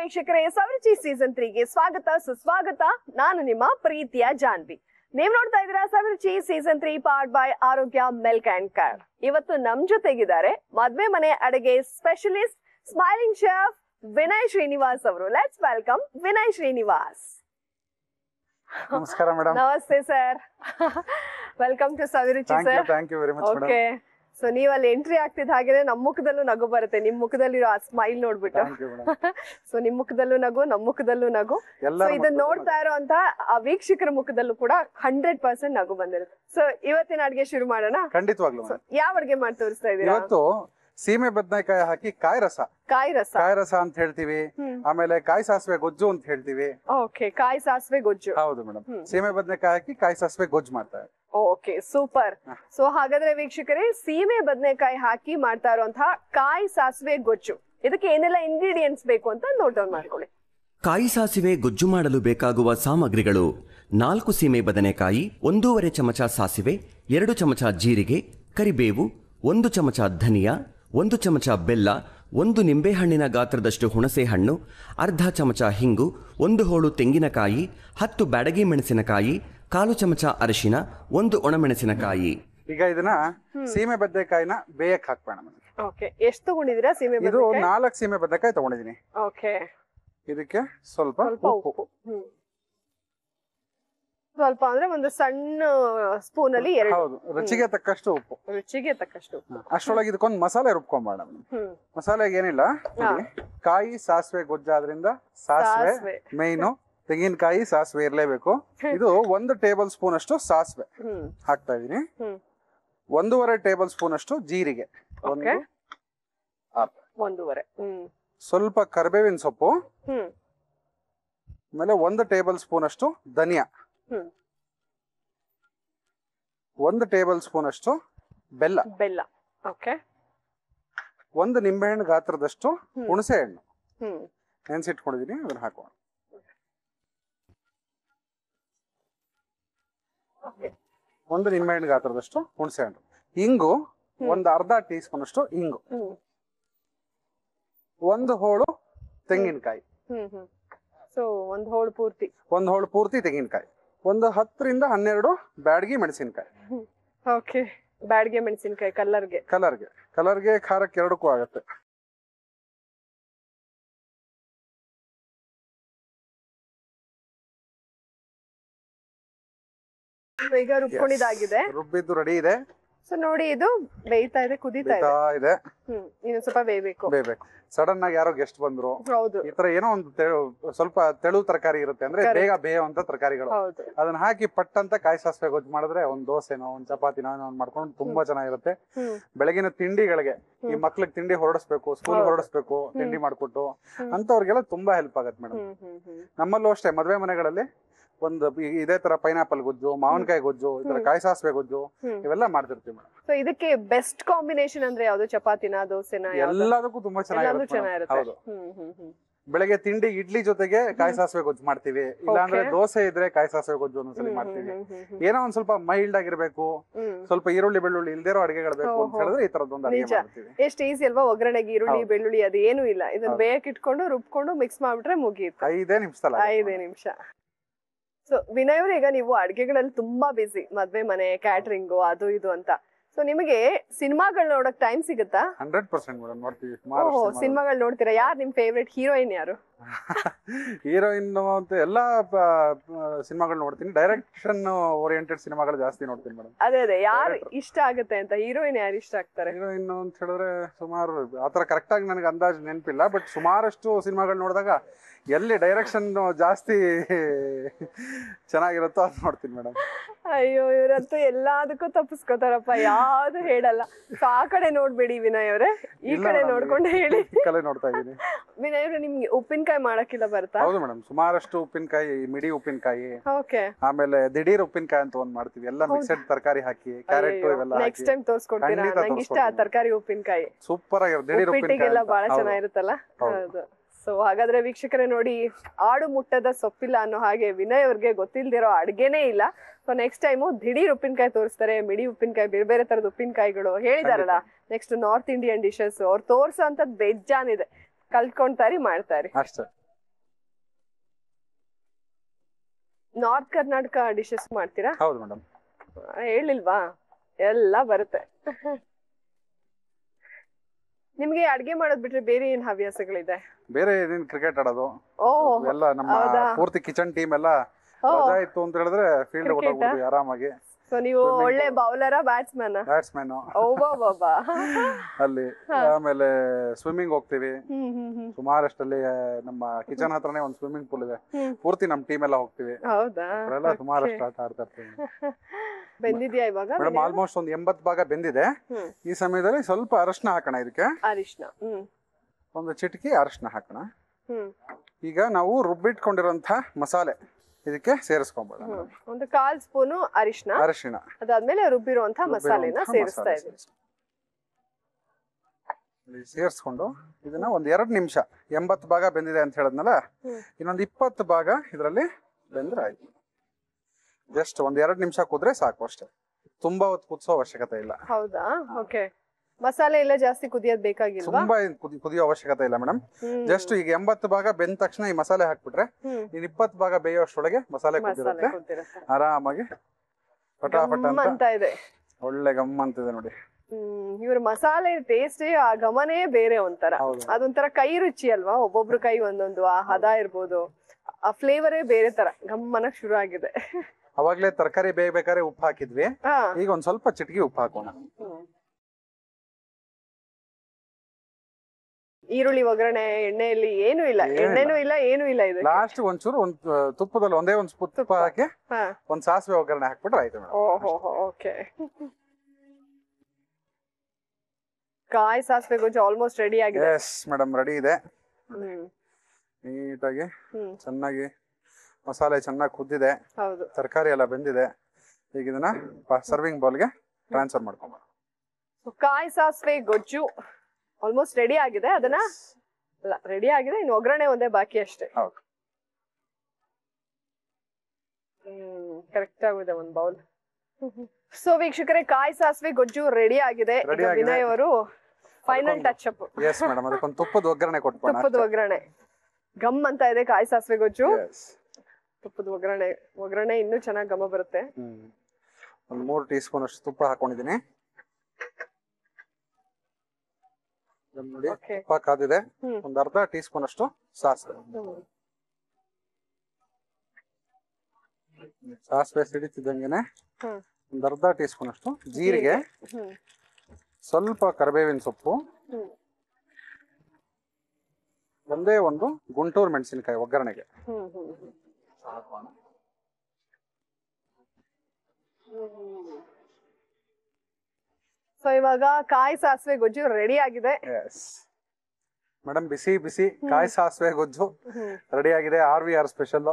ವೀಕ್ಷಕರೇ ಸವರುಚಿ ಸೀಸನ್ ತ್ರೀಗೆ ಸ್ವಾಗತ ಸುಸ್ವಾಗತ ನಾನು ನಿಮ್ಮ ಪ್ರೀತಿಯ ಜಾನ್ವಿ ನೀವ್ ನೋಡ್ತಾ ಇದ್ದೀರಾ Saviruchi season three part by Arogya milk and curd ಇವತ್ತು ನಮ್ ಜೊತೆಗಿದ್ದಾರೆ ಮದ್ವೆ ಮನೆ ಅಡಿಗೆ specialist smiling chef Vinay Srinivas ಅವರು ಲೆಟ್ಸ್ ವೆಲ್ಕಮ್ ವಿನಯ್ ಶ್ರೀನಿವಾಸ್ ನಮಸ್ಕಾರ ಮೇಡಮ್ ನಮಸ್ತೆ sir welcome to Saviruchi sir thank you very much okay so ನೀವ್ ಅಲ್ಲಿ ಎಂಟ್ರಿ ಆಗ್ತಿದ್ ಹಾಗೆ ನಮ್ ಮುಖದಲ್ಲೂ ನಗು ಬರುತ್ತೆ ನಿಮ್ ಮುಖದಲ್ಲಿರೋ ಆ ಸ್ಮೈಲ್ ನೋಡ್ಬಿಟ್ಟು ಸೊ ನಿಮ್ ಮುಖದಲ್ಲೂ ನಗು ನಮ್ ಮುಖದಲ್ಲೂ ನಗು ಇದನ್ನ ನೋಡ್ತಾ ಇರೋಂತ ಆ ವೀಕ್ಷಕರ ಮುಖದಲ್ಲೂ ಕೂಡ ಹಂಡ್ರೆಡ್ ಪರ್ಸೆಂಟ್ ನಗು ಬಂದಿರುತ್ತೆ ಸೊ ಇವತ್ತಿನ ಅಡ್ಗೆ ಶುರು ಮಾಡೋಣ ಖಂಡಿತವಾಗ್ಲೂ ಯಾವ ಅಡ್ಗೆ ಮಾಡಿ ತೋರಿಸ್ತಾ ಇದೀರಾ ಇವತ್ತು ಸೀಮೆ ಬದನೆಕಾಯಿ ಹಾಕಿ ಕಾಯಿ ರಸ ಕಾಯಿ ರಸ ಕಾಯಿ ರಸ ಅಂತ ಹೇಳ್ತೀವಿ ಆಮೇಲೆ ಕಾಯಿ ಸಾಸಿವೆ ಗೊಜ್ಜು ಅಂತ ಹೇಳ್ತೀವಿ ಓಕೆ ಕಾಯಿ ಸಾಸಿವೆ ಗೊಜ್ಜು ಹೌದು ಮೇಡಮ್ ಸೀಮೆ ಬದನೆಕಾಯಿ ಹಾಕಿ ಕಾಯಿ ಸಾಸಿವೆ ಗೊಜ್ಜು ಮಾಡ್ತಾರೆ ಓಕೆ ಸೂಪರ್ ಸೊ ಹಾಗಾದ್ರೆ ವೀಕ್ಷಕರೇ ಸೀಮೆ ಬದನೆಕಾಯಿ ಹಾಕಿ ಮಾಡ್ತಾ ಇರುವಂತಹ ಕಾಯಿ ಸಾಸಿವೆ ಗೊಜ್ಜು ಇದಕ್ಕೆ ಏನೆಲ್ಲ ಇಂಗ್ರೀಡಿಯೆಂಟ್ಸ್ ಬೇಕು ಅಂತ ನೋಟ್ ಮಾಡ್ಕೊಳ್ಳಿ ಕಾಯಿ ಸಾಸಿವೆ ಗೊಜ್ಜು ಮಾಡಲು ಬೇಕಾಗುವ ಸಾಮಗ್ರಿಗಳು ನಾಲ್ಕು ಸೀಮೆ ಬದನೆಕಾಯಿ ಒಂದೂವರೆ ಚಮಚ ಸಾಸಿವೆ ಎರಡು ಚಮಚ ಜೀರಿಗೆ ಕರಿಬೇವು ಒಂದು ಚಮಚ ಧನಿಯಾ ಒಂದು ಚಮಚ ಬೆಲ್ಲ ಒಂದು ನಿಂಬೆಹಣ್ಣಿನ ಗಾತ್ರದಷ್ಟು ಹುಣಸೆ ಹಣ್ಣು ಅರ್ಧ ಚಮಚ ಹಿಂಗು ಒಂದು ಹೋಳು ತೆಂಗಿನಕಾಯಿ ಹತ್ತು ಬ್ಯಾಡಗಿ ಮೆಣಸಿನಕಾಯಿ ಕಾಲು ಚಮಚ ಅರಿಶಿನ ಒಂದು ಒಣಮೆಣಸಿನಕಾಯಿ ಈಗ ಇದನ್ನ ಸೀಮೆ ಬದ್ದೆಕಾಯಿನ ಬೇಯಕ್ ಹಾಕ್ಬೇಡ ಎಷ್ಟು ತಗೊಂಡಿದ್ದೀರಾ ಸೀಮೆ ಇದು ನಾಲ್ಕು ಸೀಮೆ ಬದನೆಕಾಯಿ ತಗೊಂಡಿದೀನಿ ಇದಕ್ಕೆ ಸ್ವಲ್ಪ ಉಪ್ಪು ಸ್ವಲ್ಪ ಅಂದ್ರೆ ಒಂದು ಸಣ್ಣ ಸ್ಪೂನ್ ಅಲ್ಲಿ ಹೌದು ರುಚಿಗೆ ತಕ್ಕಷ್ಟು ಉಪ್ಪು ರುಚಿಗೆ ತಕ್ಕಷ್ಟು ಅಷ್ಟೊಳಗೆ ಇದಕ್ಕೊಂದು ಮಸಾಲೆ ರುಬ್ಕೊಂಬೇಡ ಮಸಾಲೆಗೆ ಏನಿಲ್ಲ ಕಾಯಿ ಸಾಸಿವೆ ಗೊಜ್ಜಾದ್ರಿಂದ ಸಾಸಿವೆ ಸಾಸಿವೆ. ಮೇನು ತೆಂಗಿನಕಾಯಿ ಸಾಸಿವೆ ಇರಲೇಬೇಕು ಇದು ಒಂದು ಟೇಬಲ್ ಸ್ಪೂನ್ ಅಷ್ಟು ಸಾಸಿವೆ ಹಾಕ್ತಾ ಇದೀನಿ ಒಂದೂವರೆ ಟೇಬಲ್ ಸ್ಪೂನ್ ಅಷ್ಟು ಜೀರಿಗೆ ಒಂದೂವರೆ ಸ್ವಲ್ಪ ಕರ್ಬೇವಿನ ಸೊಪ್ಪು ಆಮೇಲೆ ಒಂದು ಟೇಬಲ್ ಸ್ಪೂನ್ ಅಷ್ಟು ಧನಿಯಾ ಒಂದು ಟೇಬಲ್ ಸ್ಪೂನ್ ಅಷ್ಟು ಬೆಲ್ಲ ಬೆಲ್ಲ ಓಕೆ ಒಂದು ನಿಂಬೆಹಣ್ಣು ಗಾತ್ರದಷ್ಟು ಹುಣಸೆ ಹಣ್ಣು ನೆನೆಸಿಟ್ಕೊಂಡಿದೀನಿ ಅದನ್ನ ಹಾಕೋಣ ಒಂದು ನಿಂಬೆಹಣ್ಣು ಗಾತ್ರದಷ್ಟು ಹುಣಸೆ ಹಣ್ಣು ಇಂಗು ಒಂದು ಅರ್ಧ ಟೀ ಸ್ಪೂನ್ ಅಷ್ಟು ಇಂಗು ಒಂದು ಹೋಳು ತೆಂಗಿನಕಾಯಿ ಸೊ ಒಂದು ಹೋಳು ಪೂರ್ತಿ ಹೋಳು ಪೂರ್ತಿ ತೆಂಗಿನಕಾಯಿ ಒಂದು ಹತ್ತರಿಂದ ಹನ್ನೆರಡು ಬ್ಯಾಡಗಿ ಮೆಣಸಿನಕಾಯಿ ಓಕೆ ಬ್ಯಾಡಗಿ ಮೆಣಸಿನಕಾಯಿ ಕಲರ್ಗೆ ಕಲರ್ಗೆ ಕಲರ್ಗೆ ಖಾರಕ್ಕೆ ಎರಡಕ್ಕೂ ಆಗುತ್ತೆ ಈಗ ರುಬ್ಬಿದ್ದು ರೆಡಿ ಇದೆ ಸೊ ನೋಡಿ ಇದು ಬೇಯ್ತಾ ಇದೆ ಕುದಿತಾ ಇದೆ ಇನ್ನೊಂದ್ ಸ್ವಲ್ಪ ಬೇಯ್ಬೇಕು ಬೇಯ್ಬೇಕು ಸಡನ್ ಆಗಿ ಯಾರೋ ಗೆಸ್ಟ್ ಬಂದ್ರು ಈ ತರ ಏನೋ ಒಂದು ಸ್ವಲ್ಪ ತೆಳು ತರಕಾರಿ ಇರುತ್ತೆ ಅಂದ್ರೆ ಬೇಗ ಬೇಯುವಂತ ತರಕಾರಿಗಳು ಅದನ್ನ ಹಾಕಿ ಪಟ್ಟಂತ ಅಂತ ಕಾಯಿ ಸಾಸಿವೆ ಗೊಜ್ಜು ಮಾಡಿದ್ರೆ ಒಂದ್ ದೋಸೆನೋ ಒಂದ್ ಚಪಾತಿನೋ ಒಂದ್ ಮಾಡ್ಕೊಂಡು ತುಂಬಾ ಚೆನ್ನಾಗಿರುತ್ತೆ ಬೆಳಗಿನ ತಿಂಡಿಗಳಿಗೆ ಈ ಮಕ್ಳಿಗೆ ತಿಂಡಿ ಹೊರಡಿಸ್ಬೇಕು ಸ್ಕೂಲ್ ಹೊರಡಿಸ್ಬೇಕು ತಿಂಡಿ ಮಾಡ್ಕೊಟ್ಟು ಅಂತವ್ರಿಗೆಲ್ಲ ತುಂಬಾ ಹೆಲ್ಪ್ ಆಗತ್ತೆ ಮೇಡಮ್ ನಮ್ಮಲ್ಲೂ ಅಷ್ಟೇ ಮದ್ವೆ ಮನೆಗಳಲ್ಲಿ ಒಂದು ಇದೇ ತರ ಪೈನಾಪಲ್ ಗೊಜ್ಜು ಮಾವಿನಕಾಯಿ ಗೊಜ್ಜು ಇದರ ಕಾಯಿ ಸಾಸಿವೆ ಗೊಜ್ಜು ಇವೆಲ್ಲ ಮಾಡ್ತಿರ್ತೀವಿ ಮೇಡಮ್ ಸೊ ಇದಕ್ಕೆ ಬೆಸ್ಟ್ ಕಾಂಬಿನೇಷನ್ ಅಂದ್ರೆ ಯಾವ್ದು ಚಪಾತಿನ ದೋಸೆನ ಎಲ್ಲದಕ್ಕೂ ತುಂಬಾ ಚೆನ್ನಾಗಿರುತ್ತೆ ಹೌದು ಬೆಳಗ್ಗೆ ತಿಂಡಿ ಇಡ್ಲಿ ಜೊತೆಗೆ ಕಾಯಿ ಸಾಸಿವೆ ಗೊಜ್ಜು ಮಾಡ್ತೀವಿ ಇಲ್ಲಾಂದ್ರೆ ದೋಸೆ ಇದ್ರೆ ಕಾಯಿ ಸಾಸಿವೆ ಗೊಜ್ಜು ಒಂದ್ಸಲ ಮಾಡ್ತೀವಿ ಏನೋ ಒಂದ್ ಸ್ವಲ್ಪ ಮೈಲ್ಡ್ ಆಗಿರ್ಬೇಕು ಸ್ವಲ್ಪ ಈರುಳ್ಳಿ ಬೆಳ್ಳುಳ್ಳಿ ಇಲ್ದೇರೋ ಅಡಿಗೆಗಳು ಬೇಕು ಅಂತ ಹೇಳಿದ್ರೆ ಈ ಒಂದ್ ಒಂದು ಎಷ್ಟು ಈಸಿ ಅಲ್ವಾ ಒಗ್ಗರಣೆಗೆ ಈರುಳ್ಳಿ ಬೆಳ್ಳುಳ್ಳಿ ಅದೇನು ಇಲ್ಲ ಇದನ್ನ ಬೇಯಕ್ಕೆ ಇಟ್ಕೊಂಡು ರುಬ್ಕೊಂಡು ಮಿಕ್ಸ್ ಮಾಡ್ಬಿಟ್ರೆ ಮುಗಿಯುತ್ತೆ ಐದೇ ನಿಮಿಷ ಐದೇ ನಿಮಿಷ ಸೊ ವಿನಯ್ ಅವ್ರೆ ಈಗ ನೀವು ಅಡ್ಗೆಗಳಲ್ಲಿ ತುಂಬಾ ಬಿಸಿ ಮದ್ವೆ ಮನೆ ಕ್ಯಾಟ್ರಿಂಗು ಅದು ಇದು ಅಂತ ಸೊ ನಿಮಗೆ ಸಿನಿಮಾಗಳು ನೋಡಕ್ ಟೈಮ್ ಸಿಗುತ್ತಾ ಹಂಡ್ರೆಡ್ ಪರ್ಸೆಂಟ್ ಮೇಡಮ್ ನೋಡ್ತೀವಿ ಓಹೋ ಸಿನಿಮಾಗಳು ನೋಡ್ತೀರಾ ಯಾರು ನಿಮ್ ಫೇವ್ರೆಟ್ ಹೀರೋಯಿನ್ ಯಾರು ಹೀರೋಯಿನ್ ಅಂತ ಎಲ್ಲಾ ಸಿನಿಮಾಗಳು ನೋಡ್ತೀನಿ ಡೈರೆಕ್ಷನ್ ಓರಿಯೆಂಟೆಡ್ ಸಿನಿಮಾಗಳು ಜಾಸ್ತಿ ನೋಡ್ತೀನಿ ಮೇಡಮ್ ಅದೇ ಅದೇ ಯಾರು ಇಷ್ಟ ಆಗುತ್ತೆ ಅಂತ ಹೀರೋಯಿನ್ ಯಾರು ಇಷ್ಟ ಆಗ್ತಾರೆ ಹೀರೋಯಿನ್ ಅಂತ ಹೇಳಿದ್ರೆ ಸುಮಾರು ಆತರ ಕರೆಕ್ಟ್ ಆಗಿ ನನಗೆ ಅಂದಾಜು ನೆನಪಿಲ್ಲ ಬಟ್ ಸುಮಾರಷ್ಟು ಸಿನಿಮಾಗಳು ನೋಡಿದಾಗ ಎಲ್ಲಿ ಡೈರೆಕ್ಷನ್ ಜಾಸ್ತಿ ಚೆನ್ನಾಗಿರುತ್ತೋ ಅದು ನೋಡ್ತೀನಿ ಮೇಡಮ್ ಅಯ್ಯೋ ಇವರಂತೂ ಎಲ್ಲದಕ್ಕೂ ತಪ್ಪಿಸ್ಕೋತಾರಪ್ಪ ಯಾವ್ದು ಹೇಳಲ್ಲ ಆ ಕಡೆ ನೋಡ್ಬೇಡಿ ವಿನಯ್ ಅವರೇ ಈ ಕಡೆ ನೋಡ್ಕೊಂಡು ಹೇಳಿ ಕಲೆ ನೋಡ್ತಾ ಇದೀನಿ ವಿನಯ್ ಅವ್ರೆ ನಿಮ್ಗೆ ಉಪ್ಪಿನಕಾಯಿ ಮಾಡಕ್ಕಿಲ್ಲ ಬರ್ತಾ ಹೌದು ಮೇಡಮ್ ಸುಮಾರಷ್ಟು ಉಪ್ಪಿನಕಾಯಿ ಮಿಡಿ ಉಪ್ಪಿನಕಾಯಿ ಓಕೆ ಆಮೇಲೆ ದಿಢೀರ್ ಉಪ್ಪಿನಕಾಯಿ ಅಂತ ಒಂದ್ ಮಾಡ್ತೀವಿ ಎಲ್ಲ ಮಿಕ್ಸೆಡ್ ತರಕಾರಿ ಹಾಕಿ ಕ್ಯಾರೆಟ್ ಇವೆಲ್ಲ ನೆಕ್ಸ್ಟ್ ಟೈಮ್ ತೋರಿಸ್ಕೊಡ್ತೀರಾ ನಂಗೆ ಇಷ್ಟ ತರಕಾರಿ ಉಪ್ಪಿನಕಾಯಿ ಸೂಪರ್ ಆಗಿರೋ ದಿಢೀರ್ ಉಪ್ಪಿನಕಾಯಿ ಉಪ್ಪಿಟ್ಟಿಗೆಲ್ಲ ಬಹಳ ಚೆನ್ನಾಗಿರುತ್ತಲ್ಲ ಹೌದು ಸೊ ಹಾಗಾದ್ರೆ ವೀಕ್ಷಕರೇ ನೋಡಿ ಆಡು ಮುಟ್ಟದ ಸೊಪ್ಪಿಲ್ಲ ಅನ್ನೋ ಹಾಗೆ ವಿನಯ್ ಅವ್ರಿಗೆ ಗೊತ್ತಿಲ್ದಿರೋ ಅಡ್ಗೆನೇ ಇಲ್ಲ ಸೊ ನೆಕ್ಸ್ಟ್ ಟೈಮು ದಿಢೀರ್ ಉಪ್ಪಿನಕಾಯಿ ತೋರಿಸ್ತಾರೆ ಮಿಡಿ ಉಪ್ಪಿನಕಾಯಿ ಬೇರೆ ಬೇರೆ ತರದ ಉಪ್ಪಿನಕಾಯಿಗಳು ಹೇಳಿದಾರಲ್ಲ ನೆಕ್ಸ್ಟ್ ನಾರ್ತ್ ಇಂಡಿಯನ್ ಡಿಶಸ್ ಅವ್ರು ತೋರ್ಸೋ ಅಂತ ಬೆಜ್ಜಾನ್ ಇದೆ ಕಲ್ತ್ಕೊಂತಾರಿ ಮಾಡ್ತಾರೆ ನಾರ್ತ್ ಕರ್ನಾಟಕ ಡಿಶಸ್ ಮಾಡ್ತೀರಾ ಹೇಳಿಲ್ವಾ ಎಲ್ಲ ಬರುತ್ತೆ ನಿಮ್ಗೆ ಅಡಿಗೆ ಮಾಡೋದ್ ಬಿಟ್ರೆ ಬೇರೆ ಏನು ಹವ್ಯಾಸಗಳಿದೆ ಬೇರೆ ಏನೇನು ಕ್ರಿಕೆಟ್ ಆಡೋದು ಓ ಎಲ್ಲ ನಮ್ಮ ಪೂರ್ತಿ ಕಿಚನ್ ಟೀಮ್ ಎಲ್ಲ ಮಜಾ ಇತ್ತು ಅಂತ ಹೇಳಿದ್ರೆ ಫೀಲ್ಡ್ ಓಡೋಗ್ಬಿಡ್ತೀವಿ ಆರಾಮಾಗಿ ಸೊ ನೀವು ಒಳ್ಳೆ ಬೌಲರ ಬ್ಯಾಟ್ಸ್ಮನ್ ಬ್ಯಾಟ್ಸ್ಮನ್ ಅಲ್ಲಿ ಆಮೇಲೆ ಸ್ವಿಮ್ಮಿಂಗ್ ಹೋಗ್ತೀವಿ ಸುಮಾರಷ್ಟಲ್ಲಿ ನಮ್ಮ ಕಿಚನ್ ಹತ್ರನೇ ಒಂದು ಸ್ವಿಮ್ಮಿಂಗ್ ಪೂಲ್ ಇದೆ ಪೂರ್ತಿ ನಮ್ಮ ಟೀಮ್ ಎಲ್ಲ ಹೋಗ್ತೀವಿ ಹೌದಾ ಸುಮಾರಷ್ಟು ಆಟ ಆಡ್ತಾ ಇರ್ತೀವಿ ಬೆಂದಿದ್ಯಾ ಇವಾಗ ಮೇಡಮ್ ಆಲ್ಮೋಸ್ಟ್ ಒಂದು ಎಂಬತ್ ಭಾಗ ಬೆಂದಿದೆ ಈ ಸಮಯದಲ್ಲಿ ಸ್ವಲ್ಪ ಅರಶಿನ ಹಾಕೋಣ ಇದಕ್ಕೆ ಅರಿಶಿನ ಒಂದು ಚಿಟಕಿ ಅರಶಿನ ಹಾಕೋಣ ಈಗ ನಾವು ರುಬ್ಬಿಟ್ಕೊಂಡಿರೋಂಥ ಮಸಾಲೆ ಇದಕ್ಕೆ ಸೇರಿಸ್ಕೊಂಬೋದು ಒಂದು ಕಾಲ್ ಸ್ಪೂನು ಅರಿಶಿನ ಅರಿಶಿನ ಅದಾದ್ಮೇಲೆ ರುಬ್ಬಿರುವಂತಹ ಮಸಾಲೆನ ಸೇರಿಸ್ತಾ ಇದ್ದೀವಿ ಸೇರಿಸ್ಕೊಂಡು ಇದನ್ನ ಒಂದ್ ಎರಡು ನಿಮಿಷ ಎಂಬತ್ತು ಭಾಗ ಬೆಂದಿದೆ ಅಂತ ಹೇಳಿದ್ನಲ್ಲ ಇನ್ನೊಂದು ಇಪ್ಪತ್ತು ಭಾಗ ಇದರಲ್ಲಿ ಬೆಂದ್ರೆ ಆಯ್ತು ಜಸ್ಟ್ ಒಂದ್ ಎರಡು ನಿಮಿಷ ಕುದ್ರೆ ಸಾಕು ಅಷ್ಟೇ ತುಂಬಾ ಹೊತ್ತು ಕುದಿಸೋ ಅವಶ್ಯಕತೆ ಇಲ್ಲ ಹೌದಾ ಮಸಾಲೆ ಎಲ್ಲ ಜಾಸ್ತಿ ಕುದಿಯೋದ್ ಬೇಕಾಗಿಲ್ಲ ತುಂಬಾ ಕುದಿಯೋ ಅವಶ್ಯಕತೆ ಇಲ್ಲ ಮೇಡಮ್ ಜಸ್ಟ್ ಈಗ ಎಂಬತ್ತು ಭಾಗ ಬೆಂದ ತಕ್ಷಣ ಈ ಮಸಾಲೆ ಹಾಕ್ಬಿಟ್ರೆ ಇನ್ ಇಪ್ಪತ್ತು ಭಾಗ ಬೇಯೋಷ್ಟೊಳಗೆ ಮಸಾಲೆ ಮಸಾಲೆ ಕುದಿರುತ್ತೆ ಆರಾಮಾಗಿ ಫಟಾಫಟ್ ಅಂತ ಇದೆ ಒಳ್ಳೆ ಗಮ್ಮಂತಿದೆ ನೋಡಿ ಹ್ಮ್ ಇವ್ರ ಮಸಾಲೆ ಟೇಸ್ಟ್ ಆ ಗಮನೇ ಬೇರೆ ಒಂಥರ ಅದೊಂಥರ ಕೈ ರುಚಿ ಅಲ್ವಾ ಒಬ್ಬೊಬ್ರು ಕೈ ಒಂದೊಂದು ಆ ಹದ ಇರ್ಬೋದು ಆ ಫ್ಲೇವರೇ ಬೇರೆ ತರ ಗಮ್ಮನ ಶುರು ಆಗಿದೆ ಅವಾಗ್ಲೇ ತರಕಾರಿ ಬೇಯಬೇಕಾದ್ರೆ ಉಪ್ಪು ಹಾಕಿದ್ವಿ ಈಗ ಒಂದ್ ಸ್ವಲ್ಪ ಚಿಟಿಕೆ ಉಪ್ಪು ಹಾಕೋಣ ಈರುಳ್ಳಿ ಒಗ್ಗರಣೆ ಎಣ್ಣೆಯಲ್ಲಿ ಏನು ಇಲ್ಲ ಎಣ್ಣೆನೂ ಇಲ್ಲ ಏನು ಇಲ್ಲ ಇದು ಲಾಸ್ಟ್ ಒಂಚೂರು ಒಂದ್ ತುಪ್ಪದಲ್ಲಿ ಒಂದೇ ಒಂದ್ ಸ್ಪುತ್ ತುಪ್ಪ ಹಾಕಿ ಒಂದ್ ಸಾಸಿವೆ ಒಗ್ಗರಣೆ ಹಾಕ್ಬಿಟ್ರೆ ಆಯ್ತು ಓಕೆ ಕಾಯಿ ಸಾಸಿವೆ ಗೊಜ್ಜು ಆಲ್ಮೋಸ್ಟ್ ರೆಡಿ ಆಗಿದೆ ಎಸ್ ಮೇಡಮ್ ರೆಡಿ ಇದೆ ನೀಟಾಗಿ ಚೆನ್ನಾಗಿ ಮಸಾಲೆ ಚೆನ್ನಾಗಿ ಕುದ್ದಿದೆ ತರಕಾರಿ ಎಲ್ಲ ಬೆಂದಿದೆ ಈಗ ಇದನ್ನ ಸರ್ವಿಂಗ್ ಗೆ ಟ್ರಾನ್ಸ್ಫರ್ ಮಾಡ್ಕೊಂಬ ಕಾಯಿ ಸಾಸಿವೆ ಗೊಜ್ಜು ಆಲ್ಮೋಸ್ಟ್ ರೆಡಿ ಆಗಿದೆ ಅದನ್ನ ಅಲ್ಲ ರೆಡಿ ಆಗಿದೆ ಇನ್ನು ಒಗ್ಗರಣೆ ಒಂದೇ ಬಾಕಿ ಅಷ್ಟೇ ಹ್ಮ್ ಕರೆಕ್ಟ್ ಆಗಿದೆ ಒಂದ್ ಬೌಲ್ ಸೊ ವೀಕ್ಷಕರೇ ಕಾಯಿ ಸಾಸಿವೆ ಗೊಜ್ಜು ರೆಡಿ ಆಗಿದೆ ಅವರು ಫೈನಲ್ ಟಚ್ ಅಪ್ ತುಪ್ಪದ ಒಗ್ಗರಣೆ ತುಪ್ಪದ ಒಗ್ಗರಣೆ ಗಮ್ ಅಂತ ಇದೆ ಕಾಯಿ ಸಾಸಿವೆ ಗೊಜ್ಜು ತುಪ್ಪದ ಒಗ್ಗರಣೆ ಒಗ್ಗರಣೆ ಇನ್ನೂ ಚೆನ್ನಾಗಿ ಗಮ ಬರುತ್ತೆ ಒಂದ್ ಮೂರು ಟೀ ಸ್ಪೂನ್ ಅಷ್ಟು ತುಪ್ಪ ಹಾಕೊಂಡಿದ್ದೀನಿ ನೋಡಿ ಪಾಕ್ ಆದಿದೆ ಒಂದ್ ಅರ್ಧ ಟೀ ಸ್ಪೂನ್ ಅಷ್ಟು ಸಾಸಿವೆ ಸಾಸಿವೆ ಸಿಡಿತಿದ್ದಂಗೆನೆ ಒಂದ್ ಅರ್ಧ ಟೀ ಸ್ಪೂನ್ ಅಷ್ಟು ಜೀರಿಗೆ ಸ್ವಲ್ಪ ಕರಿಬೇವಿನ ಸೊಪ್ಪು ಒಂದೇ ಒಂದು ಗುಂಟೂರು ಮೆಣಸಿನಕಾಯಿ ಒಗ್ಗರಣೆಗೆ ಸೊ ಇವಾಗ ಕಾಯಿ ಸಾಸಿವೆ ಗೊಜ್ಜು ರೆಡಿ ಆಗಿದೆ ಮೇಡಮ್ ಬಿಸಿ ಬಿಸಿ ಕಾಯಿ ಸಾಸಿವೆ ಗೊಜ್ಜು ರೆಡಿ ಆಗಿದೆ ಆರ್ ವಿ ಆರ್ ಸ್ಪೆಷಲ್